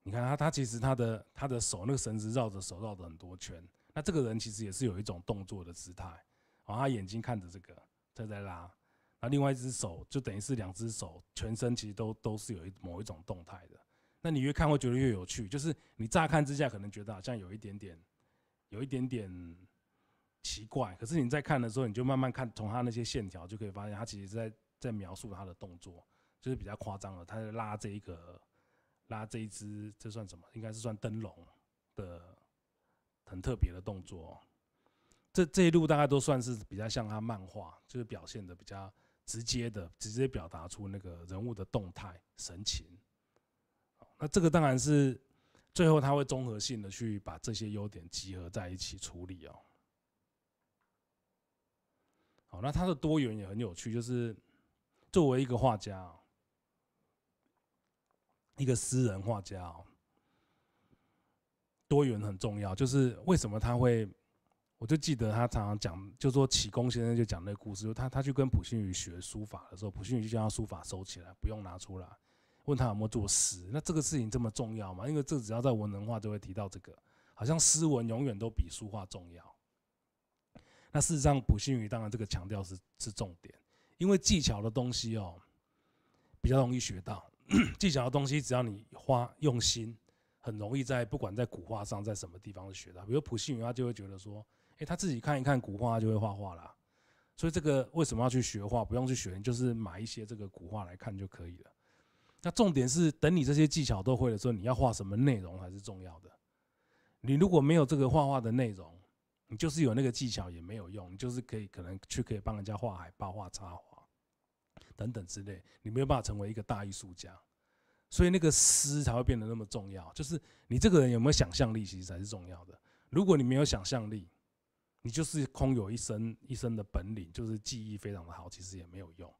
你看他他其实他的他的手那个绳子绕着手绕着很多圈。那这个人其实也是有一种动作的姿态，然后他眼睛看着这个，他在拉。那另外一只手就等于是两只手，全身其实都都是有一某一种动态的。那你越看会觉得越有趣，就是你乍看之下可能觉得好像有一点点，有一点点奇怪。可是你在看的时候，你就慢慢看，从他那些线条就可以发现，他其实是在在描述他的动作，就是比较夸张了。他在拉这一个，拉这一只，这算什么？应该是算灯笼的很特别的动作。这这一路大概都算是比较像他漫画，就是表现的比较。直接的，直接表达出那个人物的动态神情。那这个当然是最后他会综合性的去把这些优点集合在一起处理哦。好，那他的多元也很有趣，就是作为一个画家，一个私人画家哦，多元很重要，就是为什么他会。我就记得他常常讲，就说启功先生就讲那个故事，他他去跟普信宇学书法的时候，普信宇就将他书法收起来，不用拿出来，问他有没有作诗。那这个事情这么重要吗？因为这只要在文人画就会提到这个，好像诗文永远都比书画重要。那事实上，普信宇当然这个强调是是重点，因为技巧的东西哦比较容易学到，技巧的东西只要你花用心，很容易在不管在古画上，在什么地方都学到。比如普信宇，他就会觉得说。诶，他自己看一看古画，就会画画啦。所以这个为什么要去学画？不用去学，就是买一些这个古画来看就可以了。那重点是，等你这些技巧都会了之后，你要画什么内容才是重要的。你如果没有这个画画的内容，你就是有那个技巧也没有用，你就是可以可能去可以帮人家画海报、画插画等等之类，你没有办法成为一个大艺术家。所以那个诗才会变得那么重要，就是你这个人有没有想象力，其实才是重要的。如果你没有想象力，你就是空有一身一身的本领，就是技艺非常的好，其实也没有用。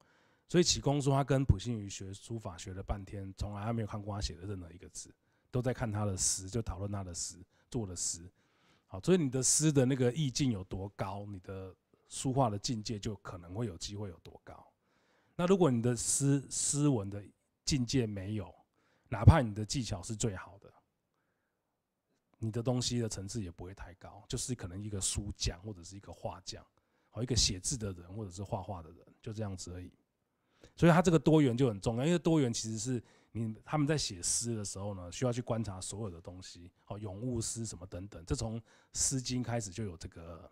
所以启功说，他跟普信宇学书法学了半天，从来还没有看过他写的任何一个字，都在看他的诗，就讨论他的诗，做的诗。好，所以你的诗的那个意境有多高，你的书画的境界就可能会有机会有多高。那如果你的诗诗文的境界没有，哪怕你的技巧是最好。你的东西的层次也不会太高，就是可能一个书匠或者是一个画匠，好一个写字的人或者是画画的人，就这样子而已。所以他这个多元就很重要，因为多元其实是你他们在写诗的时候呢，需要去观察所有的东西，好咏物诗什么等等，这从《诗经》开始就有这个，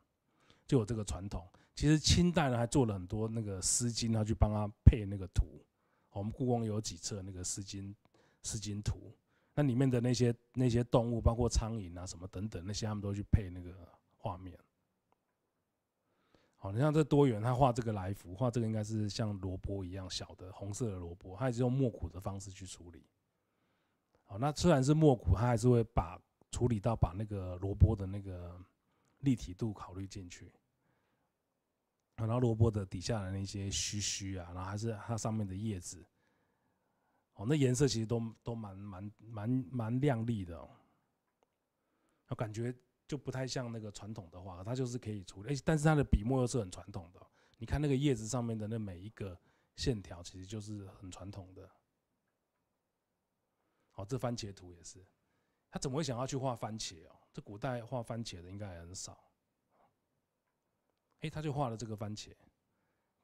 就有这个传统。其实清代呢还做了很多那个《诗经》，他去帮他配那个图。我们故宫有几册那个《诗经》《诗经》图。那里面的那些那些动物，包括苍蝇啊什么等等，那些他们都去配那个画面。好，你像这多元，他画这个来福，画这个应该是像萝卜一样小的红色的萝卜，他也是用墨骨的方式去处理。好，那虽然是墨骨，他还是会把处理到把那个萝卜的那个立体度考虑进去，然后萝卜的底下的那些须须啊，然后还是它上面的叶子。哦，那颜色其实都都蛮蛮蛮蛮亮丽的，我感觉就不太像那个传统的画，它就是可以出，而但是它的笔墨又是很传统的。你看那个叶子上面的那每一个线条，其实就是很传统的。哦，这番茄图也是，他怎么会想要去画番茄哦？这古代画番茄的应该很少，哎，他就画了这个番茄，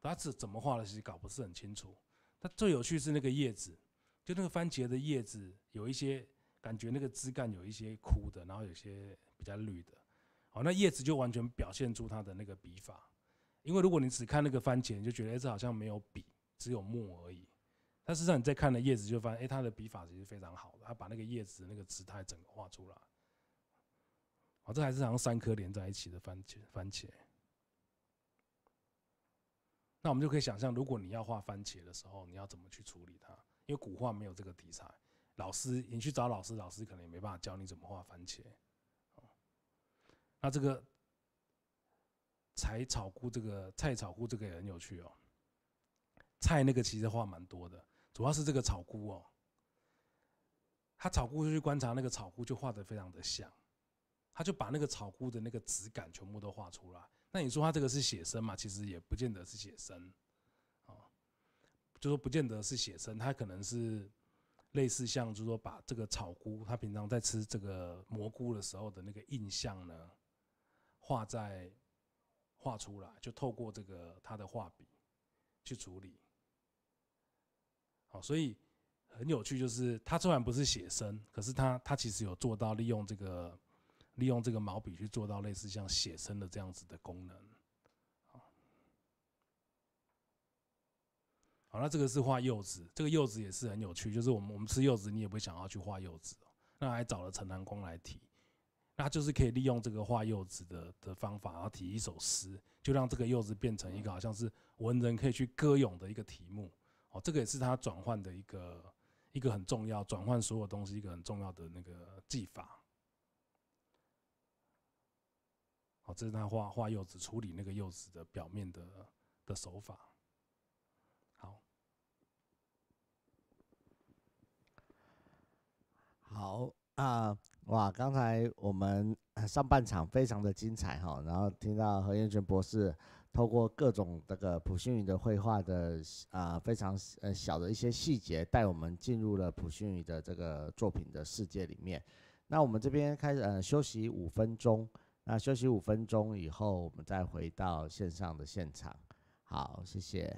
他是怎么画的其实搞不是很清楚。他最有趣是那个叶子。就那个番茄的叶子，有一些感觉那个枝干有一些枯的，然后有些比较绿的，哦，那叶子就完全表现出它的那个笔法。因为如果你只看那个番茄，你就觉得哎，这好像没有笔，只有墨而已。但实际上你在看了叶子，就发现哎，它的笔法其实非常好，的它把那个叶子那个姿态整个画出来。哦，这还是好像三颗连在一起的番茄，番茄。那我们就可以想象，如果你要画番茄的时候，你要怎么去处理它？因为古画没有这个题材，老师，你去找老师，老师可能也没办法教你怎么画番茄。那这个柴草菇，这个菜草菇这个也很有趣哦。菜那个其实画蛮多的，主要是这个草菇哦。他草菇就去观察那个草菇，就画的非常的像。他就把那个草菇的那个质感全部都画出来。那你说他这个是写生嘛？其实也不见得是写生。就说不见得是写生，他可能是类似像，就是说把这个草菇，他平常在吃这个蘑菇的时候的那个印象呢，画在画出来，就透过这个他的画笔去处理。好，所以很有趣，就是他虽然不是写生，可是他他其实有做到利用这个利用这个毛笔去做到类似像写生的这样子的功能。好，那这个是画柚子，这个柚子也是很有趣，就是我们我们吃柚子，你也不想要去画柚子哦。那还找了陈南光来提，那就是可以利用这个画柚子的的方法，然后提一首诗，就让这个柚子变成一个好像是文人可以去歌咏的一个题目。哦，这个也是他转换的一个一个很重要，转换所有东西一个很重要的那个技法。好，这是他画画柚子处理那个柚子的表面的的手法。好啊，哇！刚才我们上半场非常的精彩哈，然后听到何燕泉博士透过各种这个普信宇的绘画的啊非常呃小的一些细节，带我们进入了普信宇的这个作品的世界里面。那我们这边开始呃休息五分钟，那休息五分钟以后，我们再回到线上的现场。好，谢谢。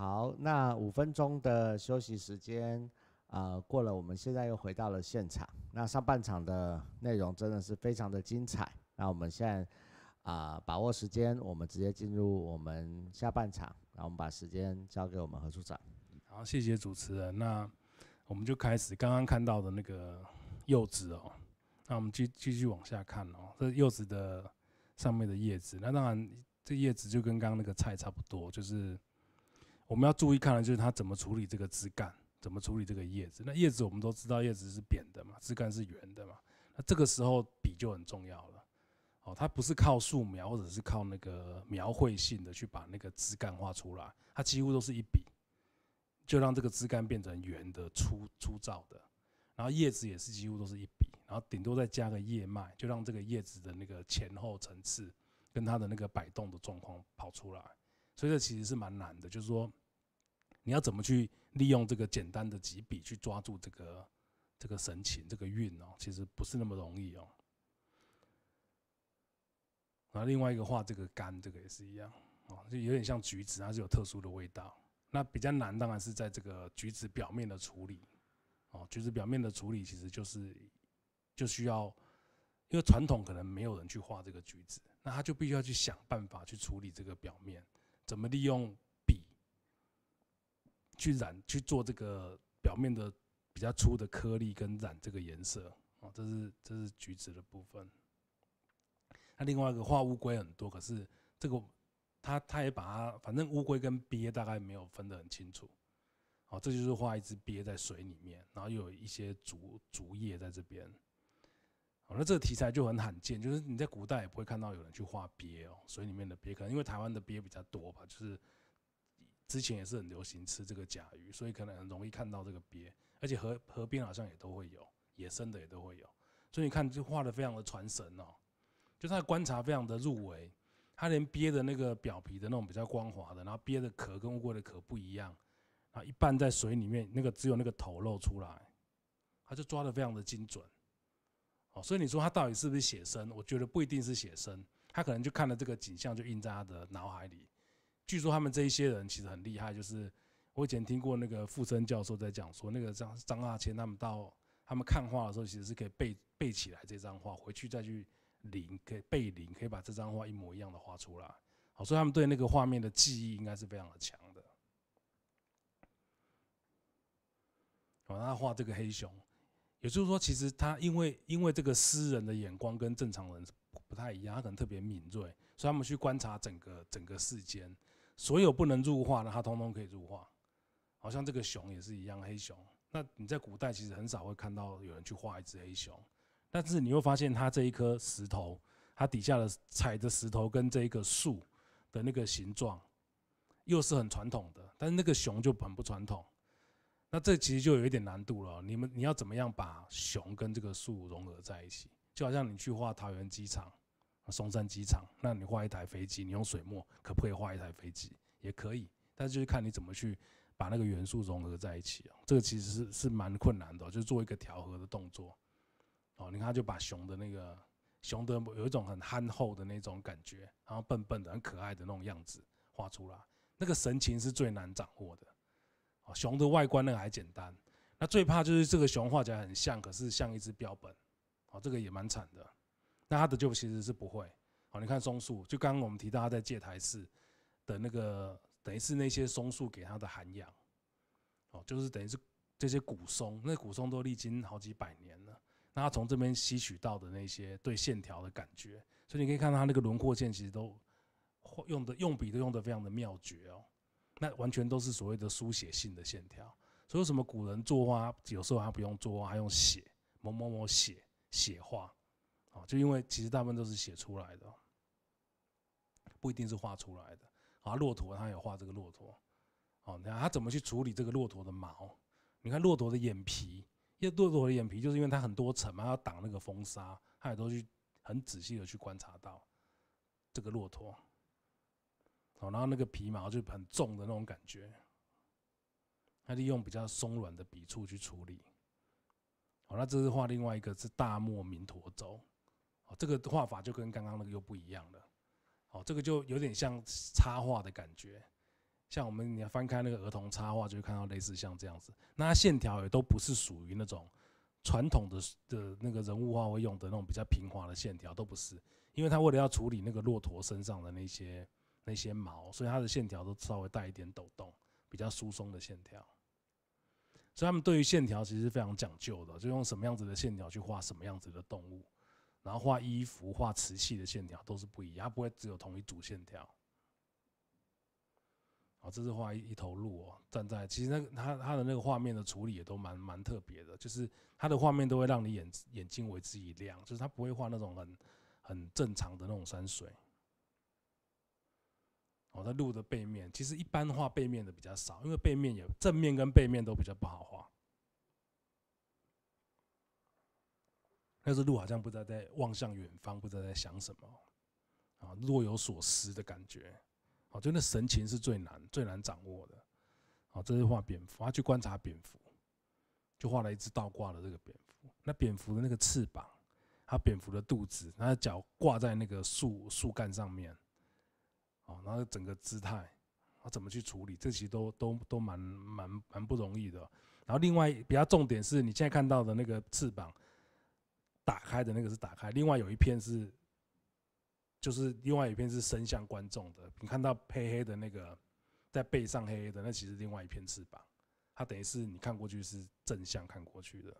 好，那五分钟的休息时间，呃，过了，我们现在又回到了现场。那上半场的内容真的是非常的精彩。那我们现在，啊，把握时间，我们直接进入我们下半场。那我们把时间交给我们何处长。好，谢谢主持人。那我们就开始刚刚看到的那个柚子哦。那我们继继续往下看哦，这柚子的上面的叶子，那当然这叶子就跟刚刚那个菜差不多，就是。我们要注意看的就是它怎么处理这个枝干，怎么处理这个叶子。那叶子我们都知道叶子是扁的嘛，枝干是圆的嘛。那这个时候笔就很重要了。哦，它不是靠素描或者是靠那个描绘性的去把那个枝干画出来，它几乎都是一笔，就让这个枝干变成圆的、粗粗糙的。然后叶子也是几乎都是一笔，然后顶多再加个叶脉，就让这个叶子的那个前后层次跟它的那个摆动的状况跑出来。所以这其实是蛮难的，就是说。你要怎么去利用这个简单的几笔去抓住这个这个神情、这个韵哦？其实不是那么容易哦。后另外一个画这个干，这个也是一样哦，就有点像橘子，它是有特殊的味道。那比较难当然是在这个橘子表面的处理哦，橘子表面的处理其实就是就需要，因为传统可能没有人去画这个橘子，那他就必须要去想办法去处理这个表面，怎么利用。去染去做这个表面的比较粗的颗粒，跟染这个颜色啊，这是这是橘子的部分。那另外一个画乌龟很多，可是这个他他也把它，反正乌龟跟鳖大概没有分得很清楚。好，这就是画一只鳖在水里面，然后又有一些竹竹叶在这边。哦，那这个题材就很罕见，就是你在古代也不会看到有人去画鳖哦，水里面的鳖，可能因为台湾的鳖比较多吧，就是。之前也是很流行吃这个甲鱼，所以可能很容易看到这个鳖，而且河河边好像也都会有，野生的也都会有。所以你看就画的非常的传神哦，就他的观察非常的入微，他连鳖的那个表皮的那种比较光滑的，然后鳖的壳跟乌龟的壳不一样，啊，一半在水里面，那个只有那个头露出来，他就抓的非常的精准。哦，所以你说他到底是不是写生？我觉得不一定是写生，他可能就看了这个景象就印在他的脑海里。据说他们这一些人其实很厉害，就是我以前听过那个傅森教授在讲说，那个张张大千他们到他们看画的时候，其实是可以背背起来这张画，回去再去临，可以背临，可以把这张画一模一样的画出来。好，所以他们对那个画面的记忆应该是非常的强的。好，他画这个黑熊，也就是说，其实他因为因为这个诗人的眼光跟正常人不太一样，他可能特别敏锐，所以他们去观察整个整个世间。所有不能入画呢，它通通可以入画，好像这个熊也是一样，黑熊。那你在古代其实很少会看到有人去画一只黑熊，但是你会发现它这一颗石头，它底下的踩着石头跟这一个树的那个形状，又是很传统的，但是那个熊就很不传统。那这其实就有一点难度了，你们你要怎么样把熊跟这个树融合在一起？就好像你去画桃园机场。松山机场，那你画一台飞机，你用水墨可不可以画一台飞机？也可以，但就是看你怎么去把那个元素融合在一起哦。这个其实是是蛮困难的，就做一个调和的动作。哦，你看，他就把熊的那个熊的有一种很憨厚的那种感觉，然后笨笨的、很可爱的那种样子画出来。那个神情是最难掌握的。哦，熊的外观那还简单，那最怕就是这个熊画起来很像，可是像一只标本。哦，这个也蛮惨的。那他的就其实是不会哦。你看松树，就刚刚我们提到他在戒台寺的那个，等于是那些松树给他的涵养，哦，就是等于是这些古松，那古松都历经好几百年了。那他从这边吸取到的那些对线条的感觉，所以你可以看到他那个轮廓线其实都用的用笔都用得非常的妙绝哦。那完全都是所谓的书写性的线条。所以为什么古人作画，有时候他不用作画，他用写，某某某写写画。啊，就因为其实大部分都是写出来的，不一定是画出来的。啊，骆驼他有画这个骆驼，哦，你看他怎么去处理这个骆驼的毛，你看骆驼的眼皮，因为骆驼的眼皮就是因为它很多层嘛，要挡那个风沙，他也都去很仔细的去观察到这个骆驼。哦，然后那个皮毛就很重的那种感觉，他就用比较松软的笔触去处理。哦，那这是画另外一个是大漠鸣驼洲。这个画法就跟刚刚那个又不一样了，哦，这个就有点像插画的感觉，像我们你要翻开那个儿童插画，就会看到类似像这样子。那线条也都不是属于那种传统的的那个人物画会用的那种比较平滑的线条，都不是，因为它为了要处理那个骆驼身上的那些那些毛，所以它的线条都稍微带一点抖动，比较疏松的线条。所以他们对于线条其实非常讲究的，就用什么样子的线条去画什么样子的动物。然后画衣服、画瓷器的线条都是不一样，它不会只有同一组线条。哦，这是画一头鹿哦，站在其实那他他的那个画面的处理也都蛮蛮特别的，就是他的画面都会让你眼眼睛为之一亮，就是他不会画那种很很正常的那种山水。哦，在鹿的背面，其实一般画背面的比较少，因为背面有正面跟背面都比较不好画。那是鹿好像不知道在望向远方，不知道在想什么，啊，若有所思的感觉，啊，就那神情是最难最难掌握的，啊，这是画蝙蝠，他去观察蝙蝠，就画了一只倒挂的这个蝙蝠，那蝙蝠的那个翅膀，它蝙蝠的肚子，它的脚挂在那个树树干上面，啊，然后整个姿态，啊，怎么去处理，这其实都都都蛮蛮蛮不容易的。然后另外比较重点是你现在看到的那个翅膀。打开的那个是打开，另外有一片是，就是另外一片是伸向观众的。你看到黑黑的那个，在背上黑黑的，那其实另外一片翅膀，它等于是你看过去是正向看过去的。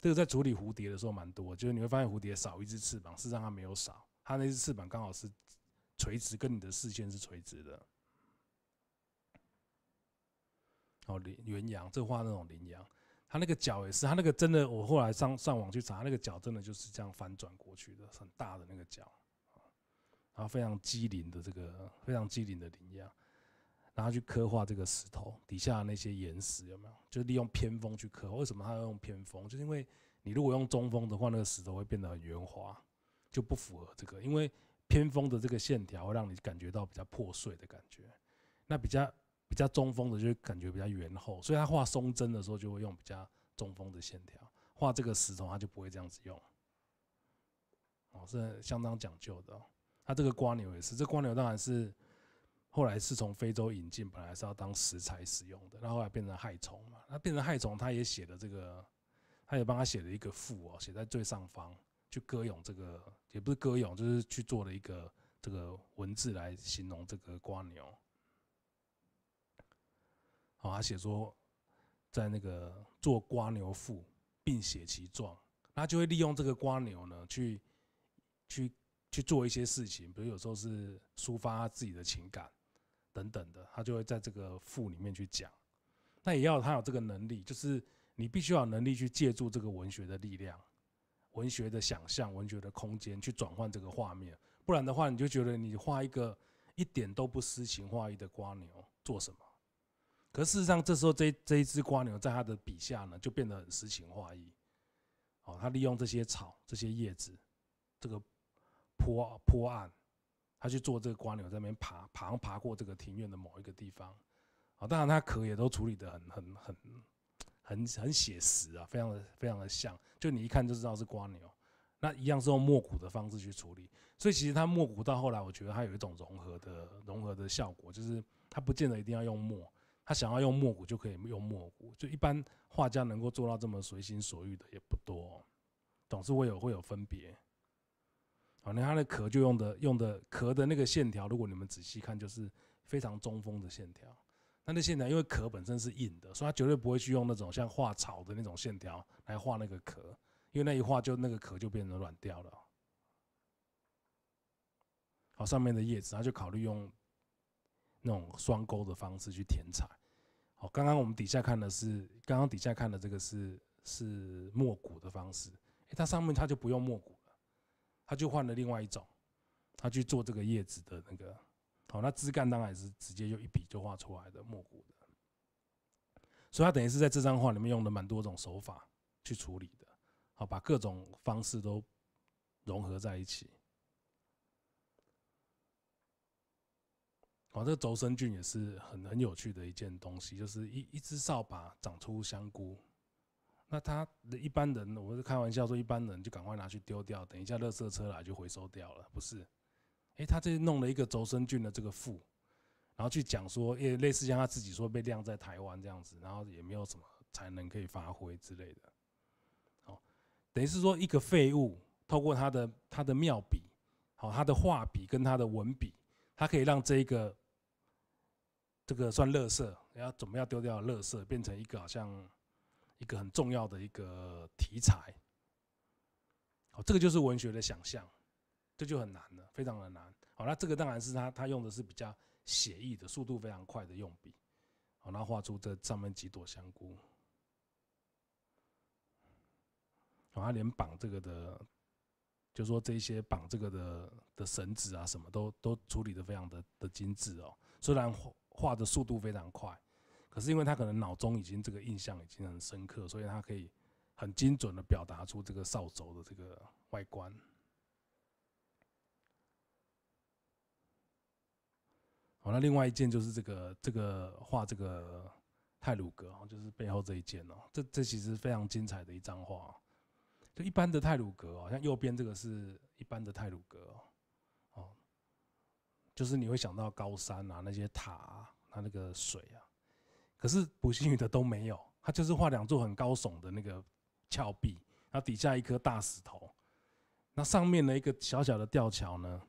这个在处理蝴蝶的时候蛮多，就是你会发现蝴蝶少一只翅膀，事实上它没有少，它那只翅膀刚好是垂直，跟你的视线是垂直的。哦，羚原羊，这画那种羚羊。他那个脚也是，他那个真的，我后来上上网去查，那个脚真的就是这样翻转过去的，很大的那个脚然后非常机灵的这个，非常机灵的羚羊，然后去刻画这个石头底下那些岩石有没有？就利用偏锋去刻。为什么他要用偏锋？就是因为你如果用中锋的话，那个石头会变得很圆滑，就不符合这个。因为偏锋的这个线条，会让你感觉到比较破碎的感觉，那比较。比较中锋的，就感觉比较圆厚，所以他画松针的时候就会用比较中锋的线条；画这个石头，他就不会这样子用。哦，是相当讲究的。他这个瓜牛也是，这瓜牛当然是后来是从非洲引进，本来是要当食材使用的，然后后来变成害虫嘛。那变成害虫，他也写了这个，他也帮他写了一个赋哦，写在最上方，去歌咏这个，也不是歌咏，就是去做了一个这个文字来形容这个瓜牛。好，他写说，在那个做瓜牛赋，并写其状，他就会利用这个瓜牛呢，去去去做一些事情，比如有时候是抒发自己的情感等等的，他就会在这个赋里面去讲。那也要他有这个能力，就是你必须有能力去借助这个文学的力量、文学的想象、文学的空间去转换这个画面，不然的话，你就觉得你画一个一点都不诗情画意的瓜牛做什么？可事实上，这时候这这一只瓜牛在他的笔下呢，就变得很诗情画意。哦，他利用这些草、这些叶子，这个坡坡岸，他去做这个瓜牛在那边爬，爬爬过这个庭院的某一个地方。啊，当然他壳也都处理的很很很很很写实啊，非常的非常的像，就你一看就知道是瓜牛。那一样是用墨骨的方式去处理，所以其实他墨骨到后来，我觉得他有一种融合的融合的效果，就是他不见得一定要用墨。他想要用墨骨就可以用墨骨，就一般画家能够做到这么随心所欲的也不多，总是会有会有分别。反正他的壳就用的用的壳的那个线条，如果你们仔细看，就是非常中锋的线条。那那线条因为壳本身是硬的，所以它绝对不会去用那种像画草的那种线条来画那个壳，因为那一画就那个壳就变成软掉了。好，上面的叶子，他就考虑用那种双勾的方式去填彩。好，刚刚我们底下看的是，刚刚底下看的这个是是墨骨的方式，它上面它就不用墨骨了，它就换了另外一种，它去做这个叶子的那个，好，那枝干当然是直接就一笔就画出来的墨骨的，所以它等于是在这张画里面用了蛮多种手法去处理的，好，把各种方式都融合在一起。哦，这个轴生菌也是很很有趣的一件东西，就是一一只扫把长出香菇。那他的一般人，我是开玩笑说一般人就赶快拿去丢掉，等一下垃圾车来就回收掉了，不是？诶，他这弄了一个轴生菌的这个副，然后去讲说，也类似像他自己说被晾在台湾这样子，然后也没有什么才能可以发挥之类的。哦，等于是说一个废物，透过他的他的妙笔，好他的画笔跟他的文笔。它可以让这一个，这个算垃圾，要怎么要丢掉垃圾，变成一个好像一个很重要的一个题材。好，这个就是文学的想象，这就很难了，非常的难。好，那这个当然是他，他用的是比较写意的，速度非常快的用笔。好，然画出这上面几朵香菇。好，他连绑这个的。就说这些绑这个的的绳子啊，什么都都处理的非常的的精致哦。虽然画的速度非常快，可是因为他可能脑中已经这个印象已经很深刻，所以他可以很精准的表达出这个扫帚的这个外观。好，那另外一件就是这个这个画这个泰鲁格就是背后这一件哦。这这其实非常精彩的一张画。就一般的泰鲁格哦，像右边这个是一般的泰鲁格，哦，就是你会想到高山啊，那些塔，它那个水啊，可是普新宇的都没有，他就是画两座很高耸的那个峭壁，然后底下一颗大石头，那上面的一个小小的吊桥呢，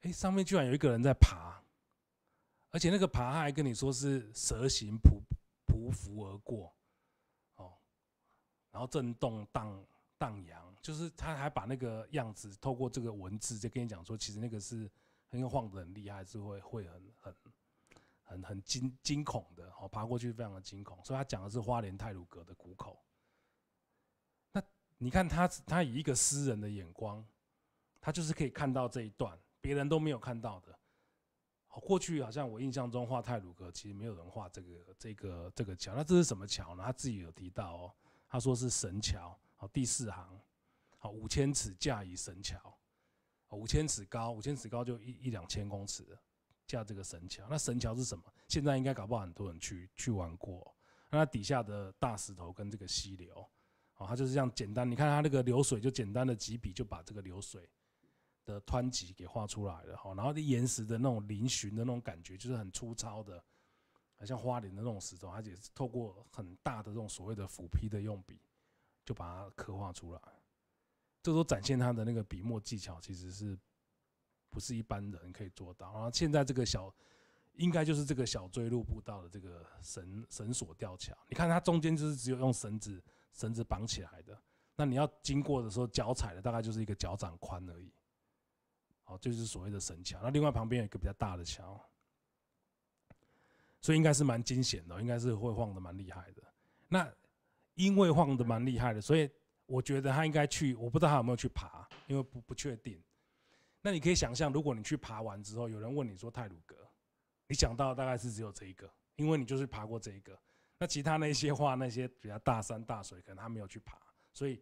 哎，上面居然有一个人在爬，而且那个爬还跟你说是蛇形匍匍匐而过。然后震动荡荡漾，就是他还把那个样子透过这个文字就跟你讲说，其实那个是因为晃的很厉害，是会会很很很很惊惊恐的哦，爬过去非常的惊恐。所以他讲的是花莲泰鲁阁的谷口。那你看他他以一个诗人的眼光，他就是可以看到这一段别人都没有看到的过去好像我印象中画泰鲁阁，其实没有人画这个这个这个桥。那这是什么桥呢？他自己有提到哦。他说是神桥，好第四行，好五千尺架以神桥，五千尺高，五千尺高就一一两千公尺架这个神桥。那神桥是什么？现在应该搞不好很多人去去玩过。那底下的大石头跟这个溪流，哦，它就是这样简单。你看它那个流水，就简单的几笔就把这个流水的湍急给画出来了。哈，然后岩石的那种嶙峋的那种感觉，就是很粗糙的。好像花脸的那种时装，而且是透过很大的这种所谓的斧劈的用笔，就把它刻画出来。这都展现他的那个笔墨技巧，其实是不是一般人可以做到？然后现在这个小，应该就是这个小追路步道的这个绳绳索吊桥。你看它中间就是只有用绳子绳子绑起来的。那你要经过的时候，脚踩的大概就是一个脚掌宽而已。好，就是所谓的绳桥。那另外旁边有一个比较大的桥。所以应该是蛮惊险的，应该是会晃的蛮厉害的。那因为晃的蛮厉害的，所以我觉得他应该去，我不知道他有没有去爬，因为不不确定。那你可以想象，如果你去爬完之后，有人问你说泰鲁格，你想到大概是只有这一个，因为你就是爬过这一个。那其他那些话，那些比较大山大水，可能他没有去爬，所以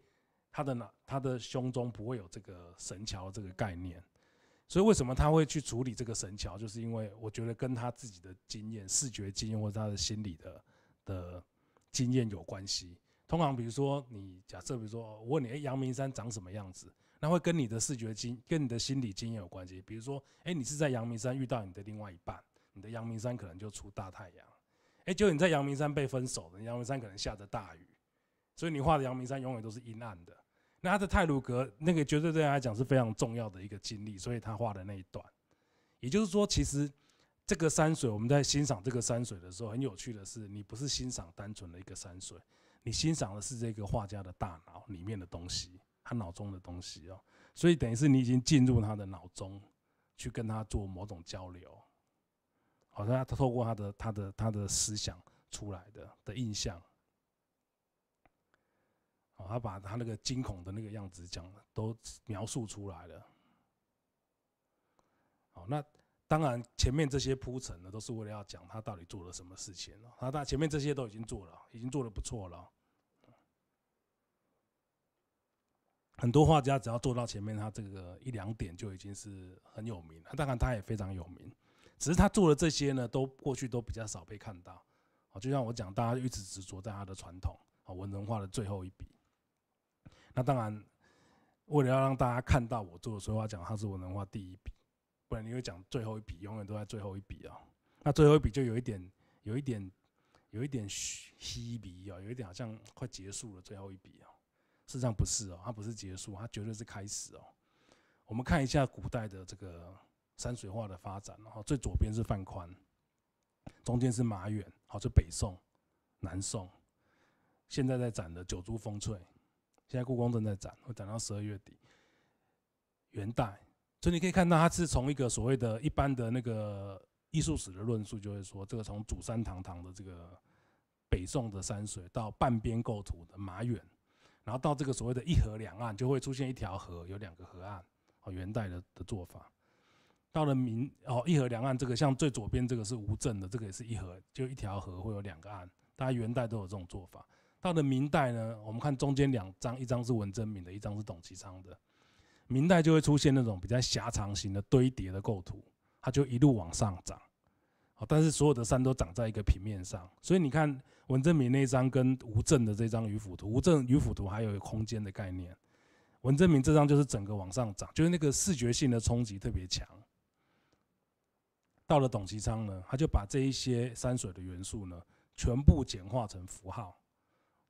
他的呢，他的胸中不会有这个神桥这个概念。所以为什么他会去处理这个神桥？就是因为我觉得跟他自己的经验、视觉经验或者他的心理的的经验有关系。通常，比如说你假设，比如说我问你，哎，阳明山长什么样子？那会跟你的视觉经、跟你的心理经验有关系。比如说，哎，你是在阳明山遇到你的另外一半，你的阳明山可能就出大太阳；，哎，就你在阳明山被分手，阳明山可能下着大雨，所以你画的阳明山永远都是阴暗的。他的泰鲁格那个绝对对他来讲是非常重要的一个经历，所以他画的那一段，也就是说，其实这个山水，我们在欣赏这个山水的时候，很有趣的是，你不是欣赏单纯的一个山水，你欣赏的是这个画家的大脑里面的东西，他脑中的东西哦，所以等于是你已经进入他的脑中，去跟他做某种交流，好，像他透过他的他的他的思想出来的的印象。哦，他把他那个惊恐的那个样子讲都描述出来了。好，那当然前面这些铺陈呢，都是为了要讲他到底做了什么事情了。啊，那前面这些都已经做了，已经做的不错了。很多画家只要做到前面他这个一两点，就已经是很有名了。当然他也非常有名，只是他做的这些呢，都过去都比较少被看到。好，就像我讲，大家一直执着在他的传统啊，文人画的最后一笔。那当然，为了要让大家看到我做的所以我要讲，它是我能画第一笔，不然你会讲最后一笔永远都在最后一笔哦。那最后一笔就有一点，有一点，有一点虚笔哦，有一点好像快结束了最后一笔哦。事实上不是哦，它不是结束，它绝对是开始哦。我们看一下古代的这个山水画的发展，然后最左边是范宽，中间是马远，好，是北宋、南宋，现在在展的《九珠峰翠》。现在故宫正在展，会展到十二月底。元代，所以你可以看到，它是从一个所谓的一般的那个艺术史的论述，就会说这个从主山堂堂的这个北宋的山水，到半边构图的马远，然后到这个所谓的一河两岸，就会出现一条河有两个河岸。哦，元代的的做法，到了明哦一河两岸，这个像最左边这个是无证的，这个也是一河，就一条河会有两个岸，大家元代都有这种做法。到了明代呢，我们看中间两张，一张是文征明的，一张是董其昌的。明代就会出现那种比较狭长型的堆叠的构图，它就一路往上涨。好，但是所有的山都长在一个平面上，所以你看文征明那张跟吴镇的这张鱼腹图，吴镇鱼腹图还有空间的概念，文征明这张就是整个往上涨，就是那个视觉性的冲击特别强。到了董其昌呢，他就把这一些山水的元素呢，全部简化成符号。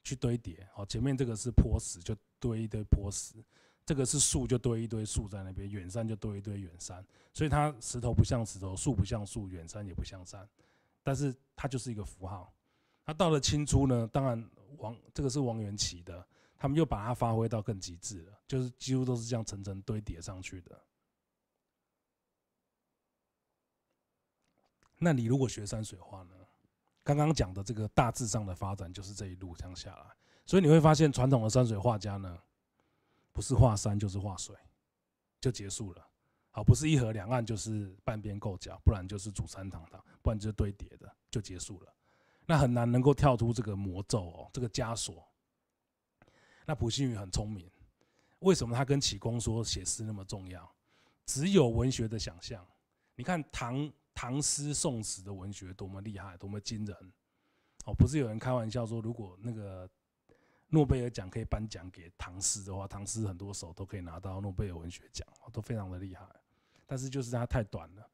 去堆叠，好，前面这个是坡石，就堆一堆坡石；这个是树，就堆一堆树在那边；远山就堆一堆远山。所以它石头不像石头，树不像树，远山也不像山，但是它就是一个符号。那到了清初呢？当然王这个是王元祁的，他们又把它发挥到更极致了，就是几乎都是这样层层堆叠上去的。那你如果学山水画呢？刚刚讲的这个大致上的发展就是这一路这样下来，所以你会发现传统的山水画家呢，不是画山就是画水，就结束了。好，不是一河两岸就是半边构角，不然就是主山堂堂，不然就是堆叠的，就结束了。那很难能够跳出这个魔咒哦，这个枷锁。那普心宇很聪明，为什么他跟启功说写诗那么重要？只有文学的想象。你看唐。唐诗宋词的文学多么厉害，多么惊人！哦，不是有人开玩笑说，如果那个诺贝尔奖可以颁奖给唐诗的话，唐诗很多首都可以拿到诺贝尔文学奖，都非常的厉害。但是就是它太短了，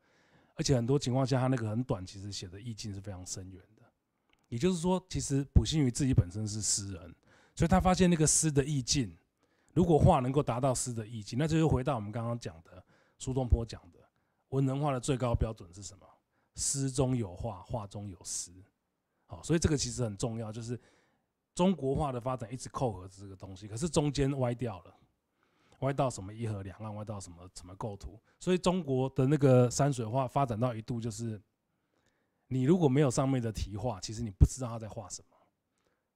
而且很多情况下，它那个很短，其实写的意境是非常深远的。也就是说，其实卜信宇自己本身是诗人，所以他发现那个诗的意境，如果画能够达到诗的意境，那就是回到我们刚刚讲的苏东坡讲的。文人画的最高标准是什么？诗中有画，画中有诗。好，所以这个其实很重要，就是中国画的发展一直扣合这个东西，可是中间歪掉了，歪到什么一河两岸，歪到什么什么构图。所以中国的那个山水画发展到一度，就是你如果没有上面的题画，其实你不知道他在画什么。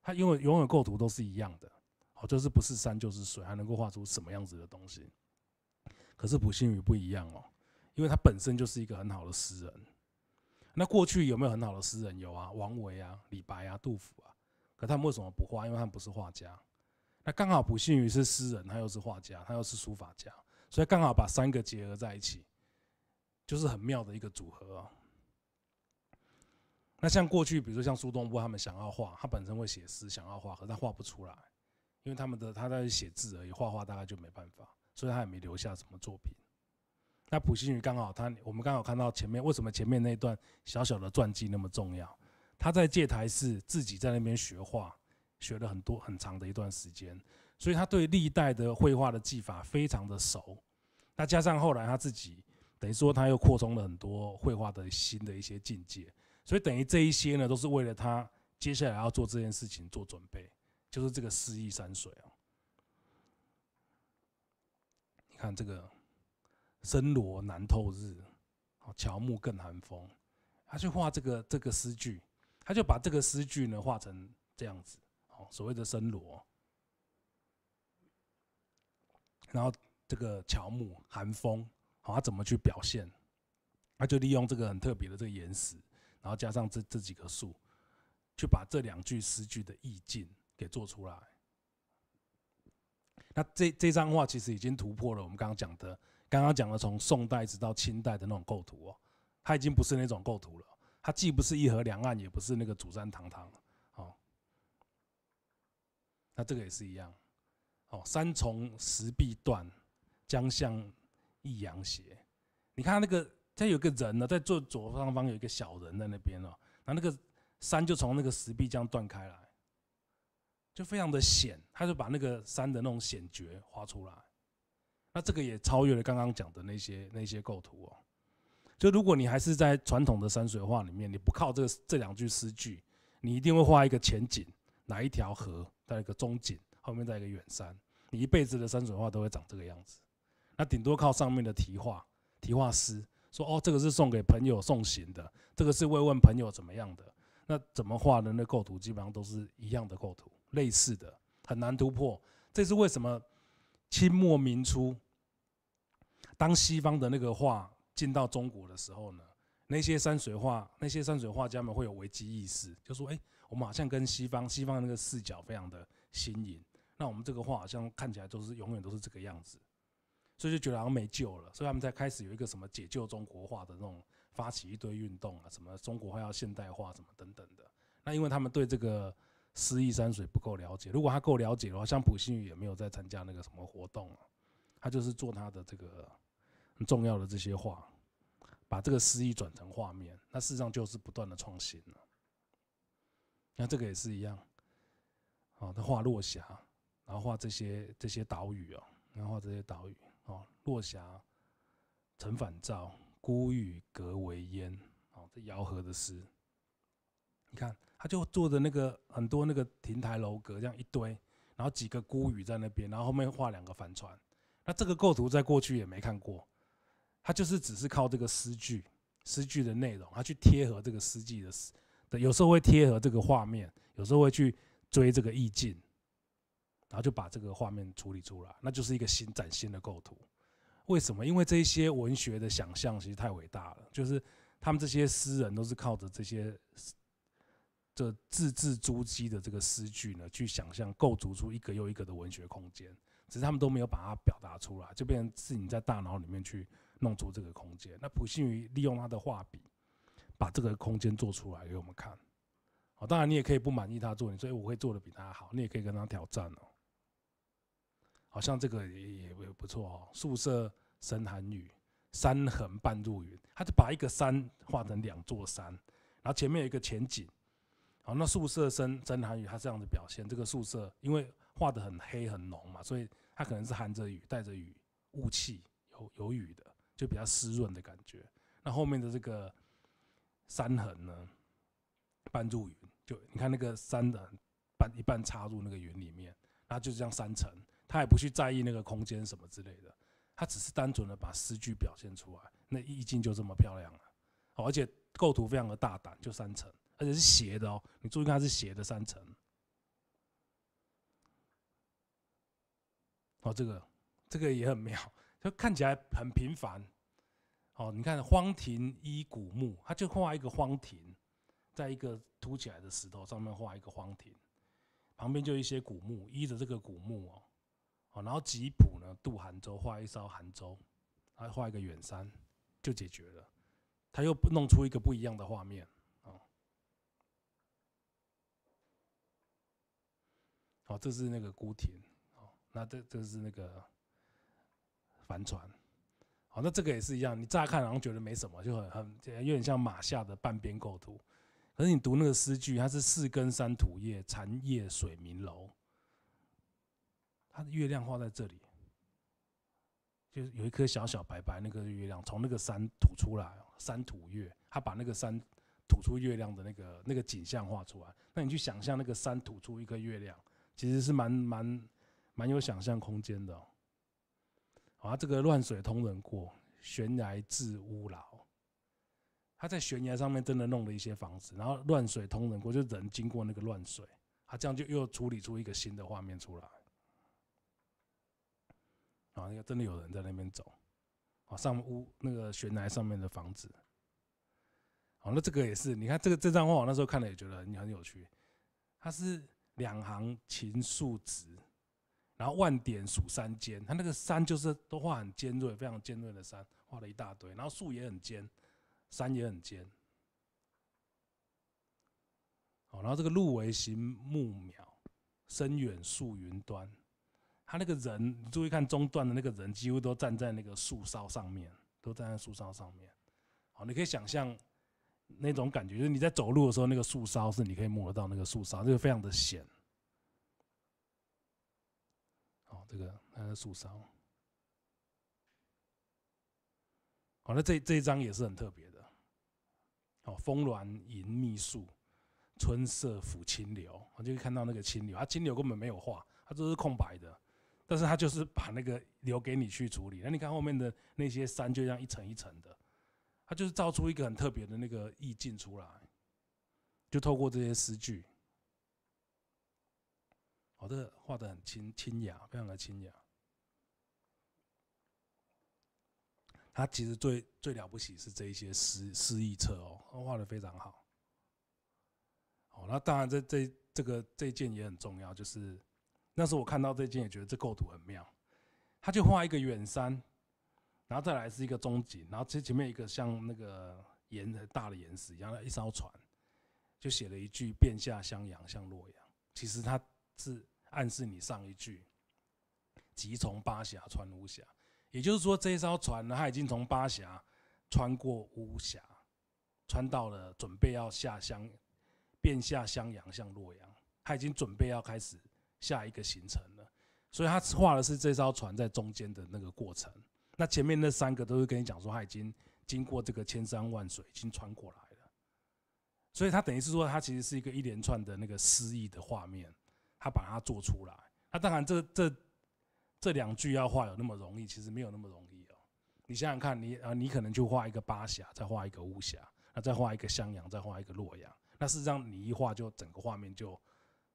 他因为永远构图都是一样的，好，就是不是山就是水，还能够画出什么样子的东西。可是普信畬不一样哦。因为他本身就是一个很好的诗人，那过去有没有很好的诗人？有啊，王维啊、李白啊、杜甫啊。可他们为什么不画？因为他们不是画家。那刚好不幸于是诗人，他又是画家，他又是书法家，所以刚好把三个结合在一起，就是很妙的一个组合。那像过去，比如说像苏东坡，他们想要画，他本身会写诗，想要画，可他画不出来，因为他们的他在写字而已，画画大概就没办法，所以他也没留下什么作品。那普心宇刚好，他我们刚好看到前面为什么前面那段小小的传记那么重要？他在戒台寺自己在那边学画，学了很多很长的一段时间，所以他对历代的绘画的技法非常的熟。那加上后来他自己等于说他又扩充了很多绘画的新的一些境界，所以等于这一些呢都是为了他接下来要做这件事情做准备，就是这个诗意山水啊。你看这个。深罗难透日，哦，乔木更寒风。他去画这个这个诗句，他就把这个诗句呢画成这样子，哦，所谓的深罗，然后这个乔木寒风，好他怎么去表现？他就利用这个很特别的这个岩石，然后加上这这几棵树，去把这两句诗句的意境给做出来。那这这张画其实已经突破了我们刚刚讲的。刚刚讲的，从宋代直到清代的那种构图哦，它已经不是那种构图了。它既不是一河两岸，也不是那个主山堂堂。哦，那这个也是一样。哦，山重石壁断，江向一阳斜。你看那个，它有个人呢，在最左上方有一个小人在那边哦。那那个山就从那个石壁这样断开来，就非常的险。他就把那个山的那种险绝画出来。那这个也超越了刚刚讲的那些那些构图哦。就如果你还是在传统的山水画里面，你不靠这这两句诗句，你一定会画一个前景，哪一条河，带一个中景，后面带一个远山。你一辈子的山水画都会长这个样子。那顶多靠上面的题画题画诗，说哦，这个是送给朋友送行的，这个是慰问朋友怎么样的。那怎么画的？那构图基本上都是一样的构图，类似的，很难突破。这是为什么？清末民初。当西方的那个画进到中国的时候呢，那些山水画，那些山水画家们会有危机意识，就说：“哎，我们好像跟西方西方那个视角非常的新颖，那我们这个画好像看起来都是永远都是这个样子，所以就觉得好像没救了。”所以他们才开始有一个什么解救中国画的那种发起一堆运动啊，什么中国画要现代化，什么等等的。那因为他们对这个诗意山水不够了解，如果他够了解的话，像普信宇也没有在参加那个什么活动了，他就是做他的这个。很重要的这些画，把这个诗意转成画面，那事实上就是不断的创新了。你看这个也是一样，啊，他画落霞，然后画这些这些岛屿啊，然后画这些岛屿，哦，落霞，乘反照，孤屿隔为烟，哦，这姚和的诗，你看他就做的那个很多那个亭台楼阁这样一堆，然后几个孤屿在那边，然后后面画两个帆船，那这个构图在过去也没看过。他就是只是靠这个诗句，诗句的内容，他去贴合这个诗句的诗，有时候会贴合这个画面，有时候会去追这个意境，然后就把这个画面处理出来，那就是一个新崭新的构图。为什么？因为这些文学的想象其实太伟大了，就是他们这些诗人都是靠着这些这字字珠玑的这个诗句呢，去想象构筑出一个又一个的文学空间。只是他们都没有把它表达出来，就变成是你在大脑里面去。弄出这个空间，那普信宇利用他的画笔把这个空间做出来给我们看。哦，当然你也可以不满意他做，你说我会做的比他好。你也可以跟他挑战哦。好像这个也也也不错哦。宿舍深寒雨，山横半入云。他就把一个山画成两座山，然后前面有一个前景。好，那宿舍深深寒雨，他这样的表现，这个宿舍因为画的很黑很浓嘛，所以他可能是含着雨，带着雨雾气，有有雨的。就比较湿润的感觉，那后面的这个山痕呢，半入云，就你看那个山的半一半插入那个云里面，那就是这样三层，他也不去在意那个空间什么之类的，他只是单纯的把诗句表现出来，那意境就这么漂亮了，而且构图非常的大胆，就三层，而且是斜的哦，你注意看是斜的三层，哦，这个这个也很妙。就看起来很平凡，哦，你看荒亭依古墓，他就画一个荒亭，在一个凸起来的石头上面画一个荒亭，旁边就一些古墓，依着这个古墓哦，哦，然后吉普呢渡寒州，画一艘寒州，还画一个远山，就解决了，他又弄出一个不一样的画面，哦，好，这是那个孤亭，哦，那这这是那个。帆船，好，那这个也是一样。你乍看好像觉得没什么，就很很有点像马下的半边构图。可是你读那个诗句，它是“四根山吐叶，残叶水明楼”。它的月亮画在这里，就是有一颗小小白白那个月亮，从那个山吐出来，山吐月。他把那个山吐出月亮的那个那个景象画出来。那你去想象那个山吐出一颗月亮，其实是蛮蛮蛮有想象空间的。啊，这个乱水通人过，悬崖置屋牢。他在悬崖上面真的弄了一些房子，然后乱水通人过，就人经过那个乱水，他这样就又处理出一个新的画面出来。啊，那个真的有人在那边走，啊，上屋那个悬崖上面的房子。好，那这个也是，你看这个这张画，我那时候看了也觉得你很有趣。它是两行情数值，然后万点数山尖，它那个山就是都画很尖锐，非常尖锐的山，画了一大堆。然后树也很尖，山也很尖。好，然后这个路为行木苗，深远树云端。他那个人，你注意看中段的那个人，几乎都站在那个树梢上面，都站在树梢上面。好，你可以想象那种感觉，就是你在走路的时候，那个树梢是你可以摸得到那个树梢，这个非常的险。这个还是树梢。好，那这这一张也是很特别的。好，风峦迎密树，春色抚清流。我就会看到那个清流，它清流根本没有画，它都是空白的，但是它就是把那个留给你去处理。那你看后面的那些山，就像一层一层的，它就是造出一个很特别的那个意境出来，就透过这些诗句。哦，这画的很清清雅，非常的清雅。他其实最最了不起是这一些诗诗意册哦，画的非常好。哦，那当然这这这个这件也很重要，就是那时候我看到这件也觉得这构图很妙，他就画一个远山，然后再来是一个中景，然后这前面一个像那个岩大的岩石，一样的一艘船，就写了一句“便下襄阳向洛阳”。其实他。是暗示你上一句“即从巴峡穿巫峡”，也就是说，这艘船呢，它已经从巴峡穿过巫峡，穿到了准备要下襄，便下襄阳向洛阳。它已经准备要开始下一个行程了。所以他画的是这艘船在中间的那个过程。那前面那三个都是跟你讲说，他已经经过这个千山万水，已经穿过来了。所以他等于是说，他其实是一个一连串的那个诗意的画面。他把它做出来，那当然，这这这两句要画有那么容易，其实没有那么容易哦。你想想看，你啊，你可能就画一个巴峡，再画一个巫峡，那再画一个襄阳，再画一个洛阳。那事实上，你一画就整个画面就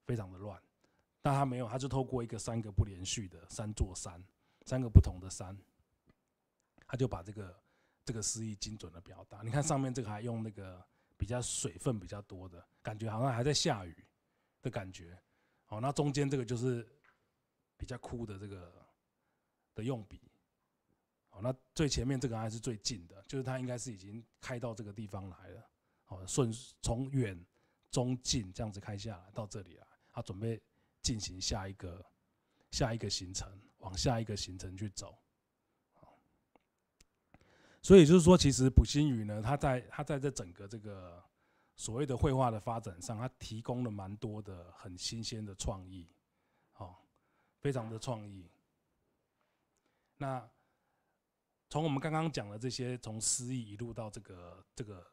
非常的乱。但他没有，他就透过一个三个不连续的三座山，三个不同的山，他就把这个这个诗意精准的表达。你看上面这个还用那个比较水分比较多的感觉，好像还在下雨的感觉。好，那中间这个就是比较枯的这个的用笔。好，那最前面这个还是最近的，就是它应该是已经开到这个地方来了。好，顺从远、中、近这样子开下来到这里来，它准备进行下一个下一个行程，往下一个行程去走。所以就是说，其实卜新宇呢，他在他在这整个这个。所谓的绘画的发展上，它提供了蛮多的很新鲜的创意，好，非常的创意。那从我们刚刚讲的这些，从诗意一路到这个这个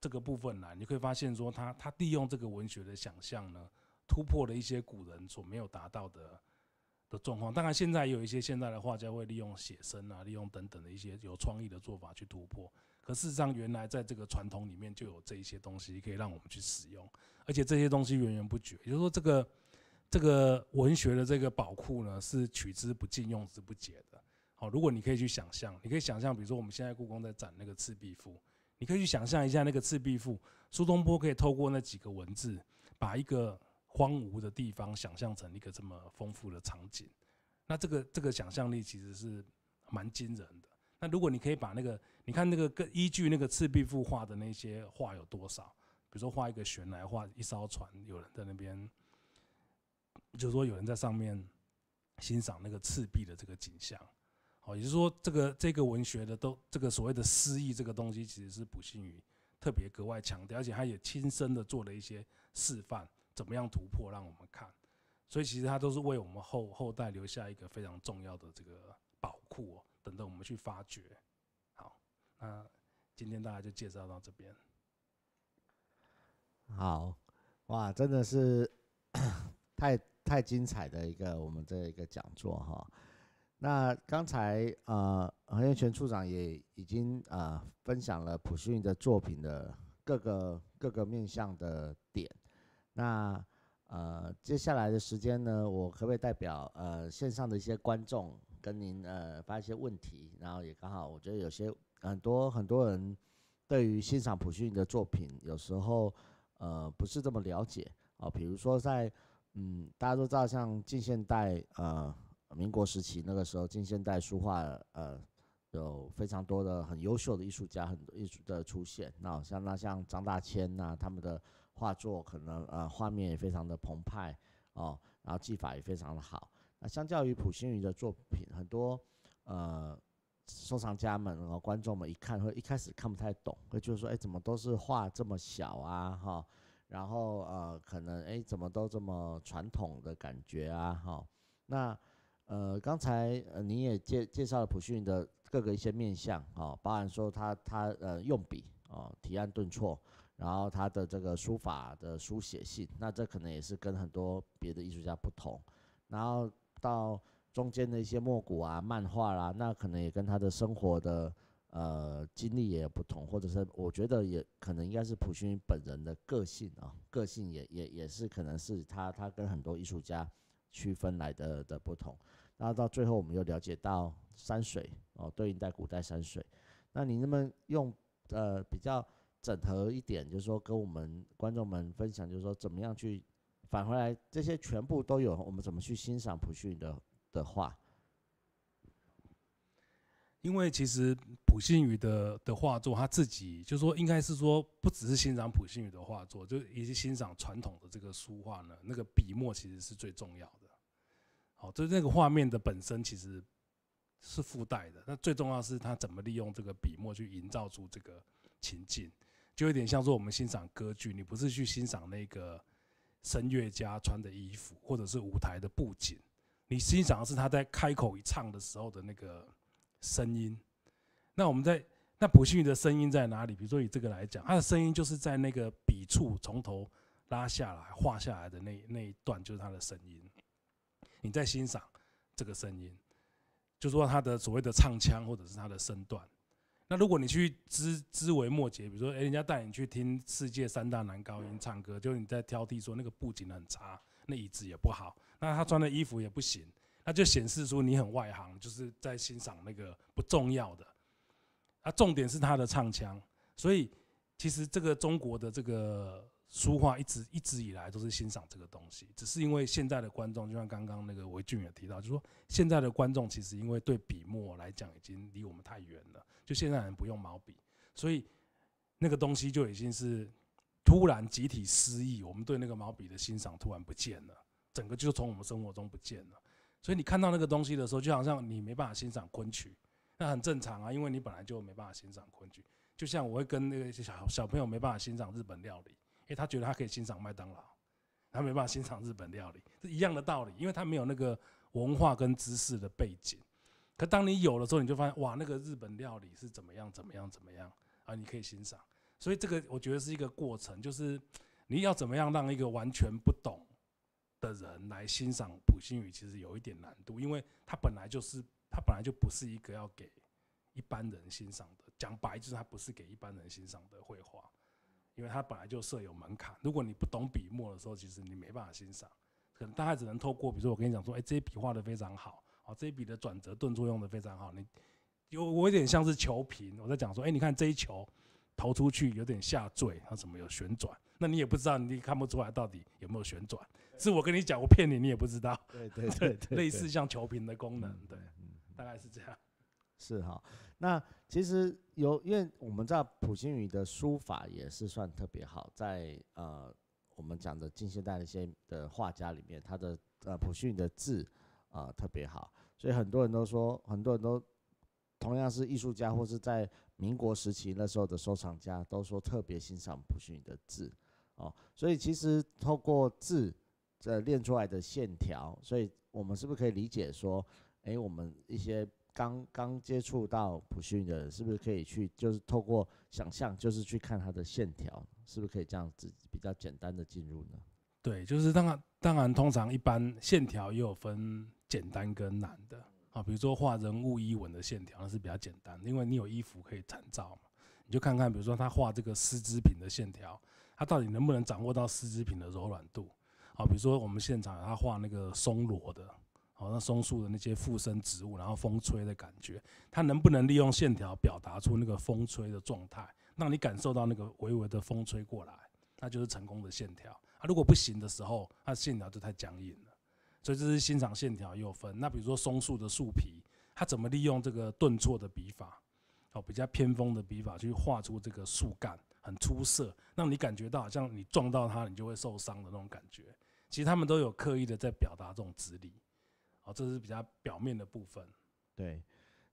这个部分来，你会发现说，他他利用这个文学的想象呢，突破了一些古人所没有达到的的状况。当然，现在有一些现代的画家会利用写生啊，利用等等的一些有创意的做法去突破。可事实上，原来在这个传统里面就有这一些东西可以让我们去使用，而且这些东西源源不绝。也就是说，这个这个文学的这个宝库呢，是取之不尽、用之不竭的。好，如果你可以去想象，你可以想象，比如说我们现在故宫在展那个《赤壁赋》，你可以去想象一下那个《赤壁赋》，苏东坡可以透过那几个文字，把一个荒芜的地方想象成一个这么丰富的场景。那这个这个想象力其实是蛮惊人的。那如果你可以把那个你看那个根依据那个《赤壁赋》画的那些画有多少？比如说画一个悬来画一艘船，有人在那边，就是说有人在上面欣赏那个赤壁的这个景象。哦，也就是说，这个这个文学的都这个所谓的诗意这个东西，其实是不幸于特别格外强调，而且他也亲身的做了一些示范，怎么样突破让我们看。所以其实他都是为我们后后代留下一个非常重要的这个宝库，等等我们去发掘。那今天大家就介绍到这边。好，哇，真的是 太太精彩的一个我们这一个讲座哈。那刚才呃，何耀全处长也已经呃分享了普迅的作品的各个各个面向的点。那呃，接下来的时间呢，我可不可以代表呃线上的一些观众跟您呃发一些问题？然后也刚好我觉得有些。很多很多人对于欣赏普心畬的作品，有时候呃不是这么了解啊。比如说在嗯，大家都知道，像近现代呃民国时期那个时候，近现代书画呃有非常多的很优秀的艺术家，很艺术的出现。那像那像张大千呐，他们的画作可能呃画面也非常的澎湃哦，然后技法也非常的好。那相较于普心畬的作品，很多呃。收藏家们哦，观众们一看，会一开始看不太懂，会就是说，哎，怎么都是画这么小啊，哈，然后呃，可能哎，怎么都这么传统的感觉啊，哈，那呃，刚才呃，你也介介绍了普迅的各个一些面相哈，包含说他他呃用笔啊，提按顿挫，然后他的这个书法的书写性，那这可能也是跟很多别的艺术家不同，然后到。中间的一些墨骨啊、漫画啦，那可能也跟他的生活的呃经历也不同，或者是我觉得也可能应该是普讯本人的个性啊，个性也也也是可能是他他跟很多艺术家区分来的的不同。那到最后，我们又了解到山水哦，对应在古代山水。那你那么用呃比较整合一点，就是说跟我们观众们分享，就是说怎么样去返回来这些全部都有，我们怎么去欣赏普讯的？的话，因为其实普信宇的的画作，他自己就说，应该是说，不只是欣赏普信宇的画作，就以及欣赏传统的这个书画呢，那个笔墨其实是最重要的。好，就是那个画面的本身其实是附带的，那最重要是他怎么利用这个笔墨去营造出这个情境，就有点像说我们欣赏歌剧，你不是去欣赏那个声乐家穿的衣服，或者是舞台的布景。你欣赏的是他在开口一唱的时候的那个声音，那我们在那普信宇的声音在哪里？比如说以这个来讲，他的声音就是在那个笔触从头拉下来、画下来的那那一段，就是他的声音。你在欣赏这个声音，就说他的所谓的唱腔或者是他的身段。那如果你去知知为末节，比如说，哎，人家带你去听世界三大男高音唱歌，就你在挑剔说那个布景很差。那椅子也不好，那他穿的衣服也不行，那就显示出你很外行，就是在欣赏那个不重要的。啊，重点是他的唱腔，所以其实这个中国的这个书画一直一直以来都是欣赏这个东西，只是因为现在的观众就像刚刚那个韦俊也提到，就说现在的观众其实因为对笔墨来讲已经离我们太远了，就现在人不用毛笔，所以那个东西就已经是。突然集体失忆，我们对那个毛笔的欣赏突然不见了，整个就从我们生活中不见了。所以你看到那个东西的时候，就好像你没办法欣赏昆曲，那很正常啊，因为你本来就没办法欣赏昆曲。就像我会跟那个小小朋友没办法欣赏日本料理，因为他觉得他可以欣赏麦当劳，他没办法欣赏日本料理是一样的道理，因为他没有那个文化跟知识的背景。可当你有了之后，你就发现哇，那个日本料理是怎么样怎么样怎么样啊，你可以欣赏。所以这个我觉得是一个过程，就是你要怎么样让一个完全不懂的人来欣赏普星宇，其实有一点难度，因为他本来就是他本来就不是一个要给一般人欣赏的，讲白就是他不是给一般人欣赏的绘画，因为他本来就设有门槛。如果你不懂笔墨的时候，其实你没办法欣赏，可能大概只能透过，比如说我跟你讲说，哎，这一笔画的非常好，啊，这一笔的转折顿挫用的非常好，你有我有点像是求评，我在讲说，哎，你看这一球。投出去有点下坠，它怎么有旋转？那你也不知道，你看不出来到底有没有旋转。是我跟你讲，我骗你，你也不知道。对对对类似像球瓶的功能，对，大概是这样。是哈，那其实有，因为我们知道普心畬的书法也是算特别好，在呃我们讲的近现代的一些的画家里面，他的呃普心畬的字啊特别好，所以很多人都说，很多人都。同样是艺术家，或是在民国时期那时候的收藏家，都说特别欣赏普心的字，哦，所以其实透过字这练出来的线条，所以我们是不是可以理解说，哎，我们一些刚刚接触到普心的的，是不是可以去就是透过想象，就是去看他的线条，是不是可以这样子比较简单的进入呢？对，就是当然，当然，通常一般线条也有分简单跟难的。啊，比如说画人物衣纹的线条，那是比较简单，因为你有衣服可以参照嘛。你就看看，比如说他画这个丝织品的线条，他到底能不能掌握到丝织品的柔软度？啊，比如说我们现场他画那个松萝的，好，那松树的那些附生植物，然后风吹的感觉，他能不能利用线条表达出那个风吹的状态，让你感受到那个微微的风吹过来，那就是成功的线条。啊，如果不行的时候，他线条就太僵硬了。所以这是欣赏线条又分，那比如说松树的树皮，它怎么利用这个顿挫的笔法，哦，比较偏锋的笔法去画出这个树干，很出色，让你感觉到好像你撞到它，你就会受伤的那种感觉。其实他们都有刻意的在表达这种直理，哦，这是比较表面的部分。对，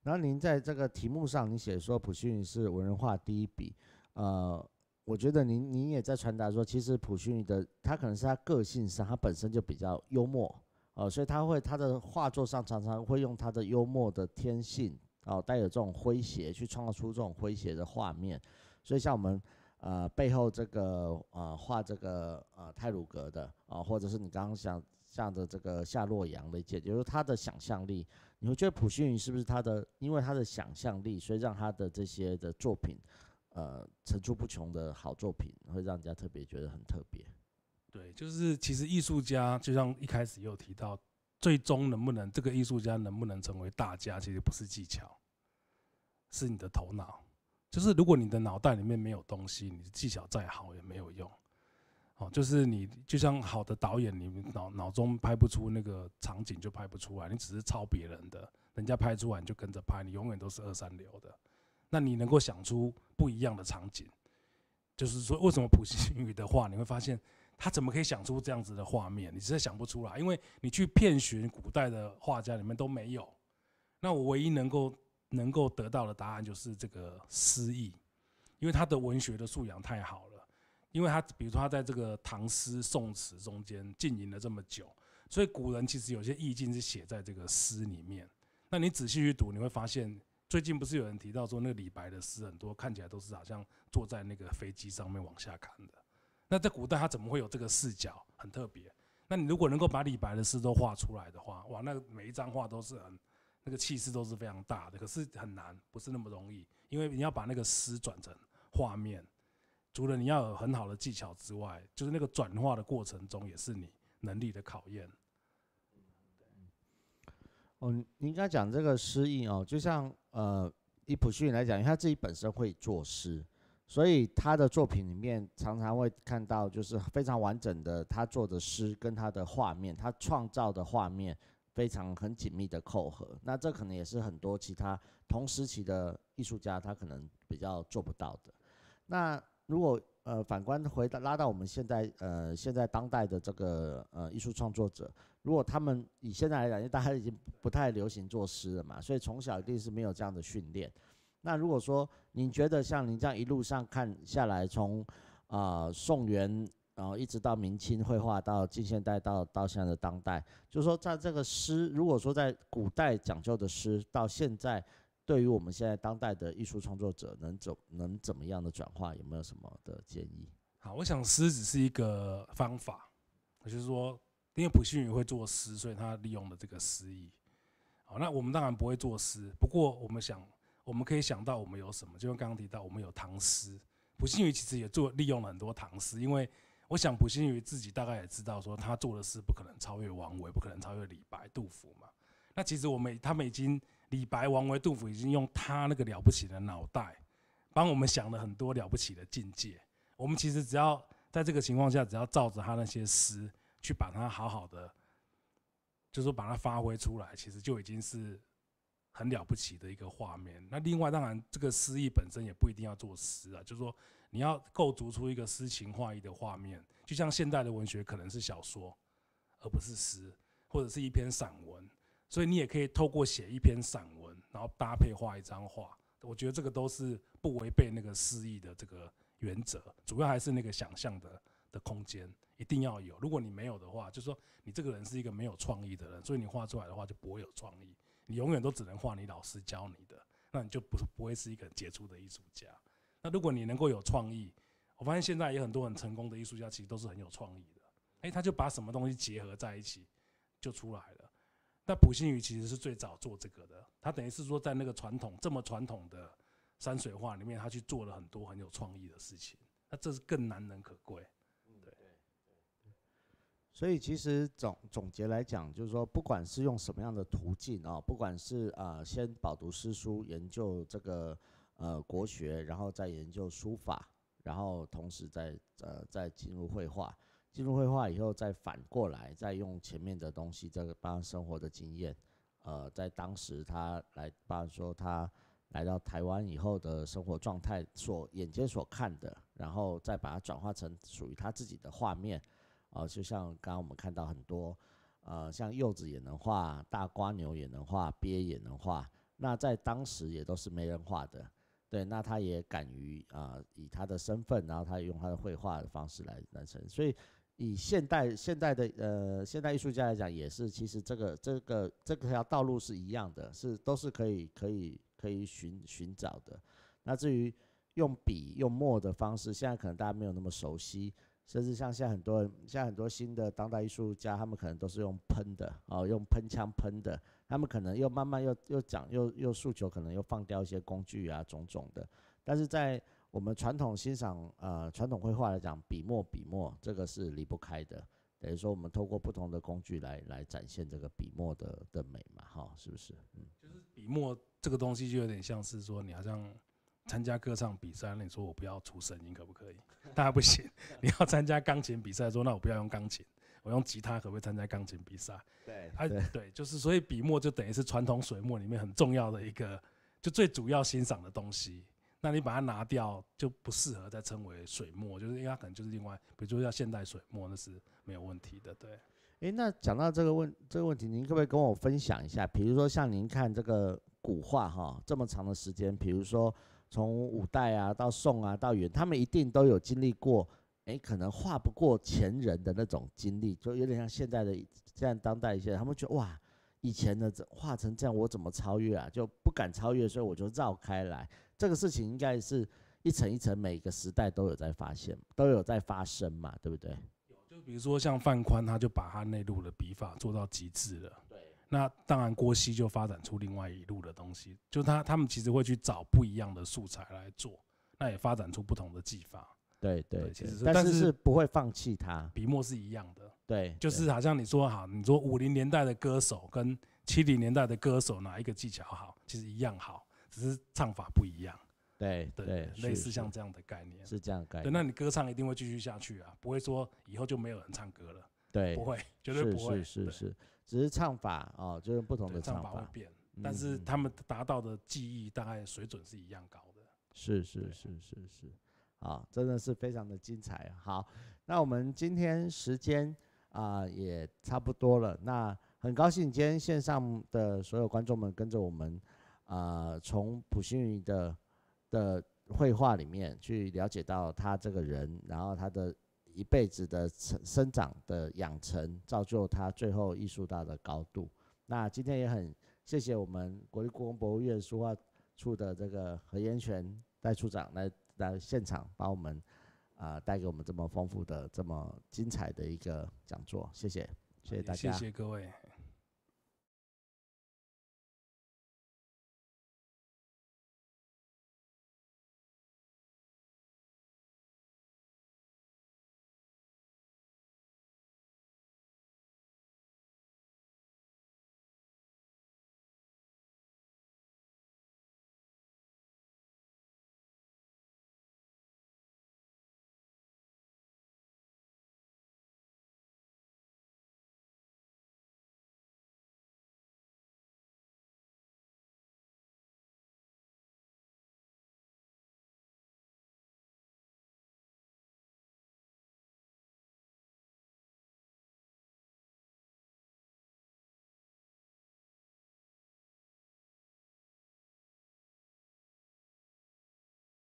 然后您在这个题目上，你写说普逊是文人画第一笔，呃，我觉得您您也在传达说，其实普逊的他可能是他个性上，他本身就比较幽默。哦，所以他会，他的画作上常常会用他的幽默的天性，哦，带有这种诙谐去创造出这种诙谐的画面。所以像我们，呃，背后这个，呃，画这个，呃，泰鲁格的，啊，或者是你刚刚想象的这个夏洛阳的，也就是他的想象力，你会觉得普熏云是不是他的？因为他的想象力，所以让他的这些的作品，呃，层出不穷的好作品，会让人家特别觉得很特别。对，就是其实艺术家，就像一开始有提到，最终能不能这个艺术家能不能成为大家，其实不是技巧，是你的头脑。就是如果你的脑袋里面没有东西，你的技巧再好也没有用。哦，就是你就像好的导演，你脑脑中拍不出那个场景，就拍不出来。你只是抄别人的，人家拍出来你就跟着拍，你永远都是二三流的。那你能够想出不一样的场景，就是说为什么普希金语的话，你会发现。他怎么可以想出这样子的画面？你实在想不出来，因为你去遍寻古代的画家，里面都没有。那我唯一能够能够得到的答案就是这个诗意，因为他的文学的素养太好了。因为他比如说他在这个唐诗宋词中间浸淫了这么久，所以古人其实有些意境是写在这个诗里面。那你仔细去读，你会发现，最近不是有人提到说那个李白的诗很多看起来都是好像坐在那个飞机上面往下看的。那在古代他怎么会有这个视角？很特别。那你如果能够把李白的诗都画出来的话，哇，那每一张画都是很那个气势都是非常大的。可是很难，不是那么容易，因为你要把那个诗转成画面，除了你要有很好的技巧之外，就是那个转化的过程中也是你能力的考验。哦，应该讲这个诗意哦，就像呃，伊普逊来讲，他自己本身会作诗。所以他的作品里面常常会看到，就是非常完整的他做的诗跟他的画面，他创造的画面非常很紧密的扣合。那这可能也是很多其他同时期的艺术家他可能比较做不到的。那如果呃反观回到拉到我们现在呃现在当代的这个呃艺术创作者，如果他们以现在来讲，因为大家已经不太流行作诗了嘛，所以从小一定是没有这样的训练。那如果说，你觉得像您这样一路上看下来，从啊宋元，然后一直到明清绘画，到近现代，到到现在的当代，就是说，在这个诗，如果说在古代讲究的诗，到现在，对于我们现在当代的艺术创作者，能怎能怎么样的转化，有没有什么的建议？好，我想诗只是一个方法，就是说，因为普信宇会作诗，所以他利用了这个诗意。好，那我们当然不会作诗，不过我们想。我们可以想到我们有什么，就像刚刚提到，我们有唐诗。普信宇其实也做利用了很多唐诗，因为我想普信宇自己大概也知道，说他做的诗不可能超越王维，不可能超越李白、杜甫嘛。那其实我们他们已经李白、王维、杜甫已经用他那个了不起的脑袋，帮我们想了很多了不起的境界。我们其实只要在这个情况下，只要照着他那些诗去把它好好的，就是把它发挥出来，其实就已经是。很了不起的一个画面。那另外，当然，这个诗意本身也不一定要作诗啊，就是说你要构筑出一个诗情画意的画面。就像现代的文学可能是小说，而不是诗，或者是一篇散文。所以你也可以透过写一篇散文，然后搭配画一张画。我觉得这个都是不违背那个诗意的这个原则。主要还是那个想象的的空间一定要有。如果你没有的话，就是说你这个人是一个没有创意的人，所以你画出来的话就不会有创意。你永远都只能画你老师教你的，那你就不是不会是一个杰出的艺术家。那如果你能够有创意，我发现现在有很多很成功的艺术家其实都是很有创意的。诶，他就把什么东西结合在一起，就出来了。那普信宇其实是最早做这个的，他等于是说在那个传统这么传统的山水画里面，他去做了很多很有创意的事情。那这是更难能可贵。所以其实总总结来讲，就是说，不管是用什么样的途径哦，不管是啊先饱读诗书，研究这个呃国学，然后再研究书法，然后同时再呃再进入绘画，进入绘画以后，再反过来再用前面的东西，这个把生活的经验，呃，在当时他来，比说他来到台湾以后的生活状态，所眼前所看的，然后再把它转化成属于他自己的画面。啊，就像刚刚我们看到很多，呃，像柚子也能画，大瓜牛也能画，鳖也能画。那在当时也都是没人画的，对。那他也敢于啊，以他的身份，然后他用他的绘画的方式来完成。所以，以现代现代的呃现代艺术家来讲，也是其实这个这个这条道路是一样的，是都是可以可以可以寻寻找的。那至于用笔用墨的方式，现在可能大家没有那么熟悉。甚至像现在很多现在很多新的当代艺术家，他们可能都是用喷的哦，用喷枪喷的。他们可能又慢慢又又讲又又诉求，可能又放掉一些工具啊，种种的。但是在我们传统欣赏呃传统绘画来讲，笔墨笔墨这个是离不开的。等于说，我们透过不同的工具来来展现这个笔墨的的美嘛，哈，是不是？嗯，就是笔墨这个东西就有点像是说，你好像。参加歌唱比赛，那你说我不要出声音可不可以？家不行。你要参加钢琴比赛，说那我不要用钢琴，我用吉他可不可以参加钢琴比赛？对，哎，对，就是所以笔墨就等于是传统水墨里面很重要的一个，就最主要欣赏的东西。那你把它拿掉就不适合再称为水墨，就是因为它可能就是另外，比如说叫现代水墨那是没有问题的。对，诶，那讲到这个问这个问题，您可不可以跟我分享一下？比如说像您看这个古画哈，这么长的时间，比如说。从五代啊到宋啊到元，他们一定都有经历过，哎，可能画不过前人的那种经历，就有点像现在的这样当代一些，他们觉得哇，以前的画成这样，我怎么超越啊？就不敢超越，所以我就绕开来。这个事情应该是一层一层，每个时代都有在发现，都有在发生嘛，对不对？就比如说像范宽，他就把他内陆的笔法做到极致了。那当然，郭熙就发展出另外一路的东西，就他他们其实会去找不一样的素材来做，那也发展出不同的技法。对对，其实但是是不会放弃它，笔墨是一样的。对，就是好像你说哈，你说五零年代的歌手跟七零年代的歌手哪一个技巧好？其实一样好，只是唱法不一样。对对，类似像这样的概念是这样概念。那你歌唱一定会继续下去啊，不会说以后就没有人唱歌了。对，不会，绝对不会。是是是。只是唱法哦，就是不同的唱法会变，但是他们达到的技艺大概水准是一样高的。是是是是是，啊，真的是非常的精彩。好，那我们今天时间啊也差不多了。那很高兴今天线上的所有观众们跟着我们啊，从普信云的的绘画里面去了解到他这个人，然后他的。一辈子的成生长的养成，造就他最后艺术到的高度。那今天也很谢谢我们国立故宫博物院书画处的这个何延泉代处长来来现场，把我们啊带给我们这么丰富的、这么精彩的一个讲座。谢谢，谢谢大家，谢谢各位。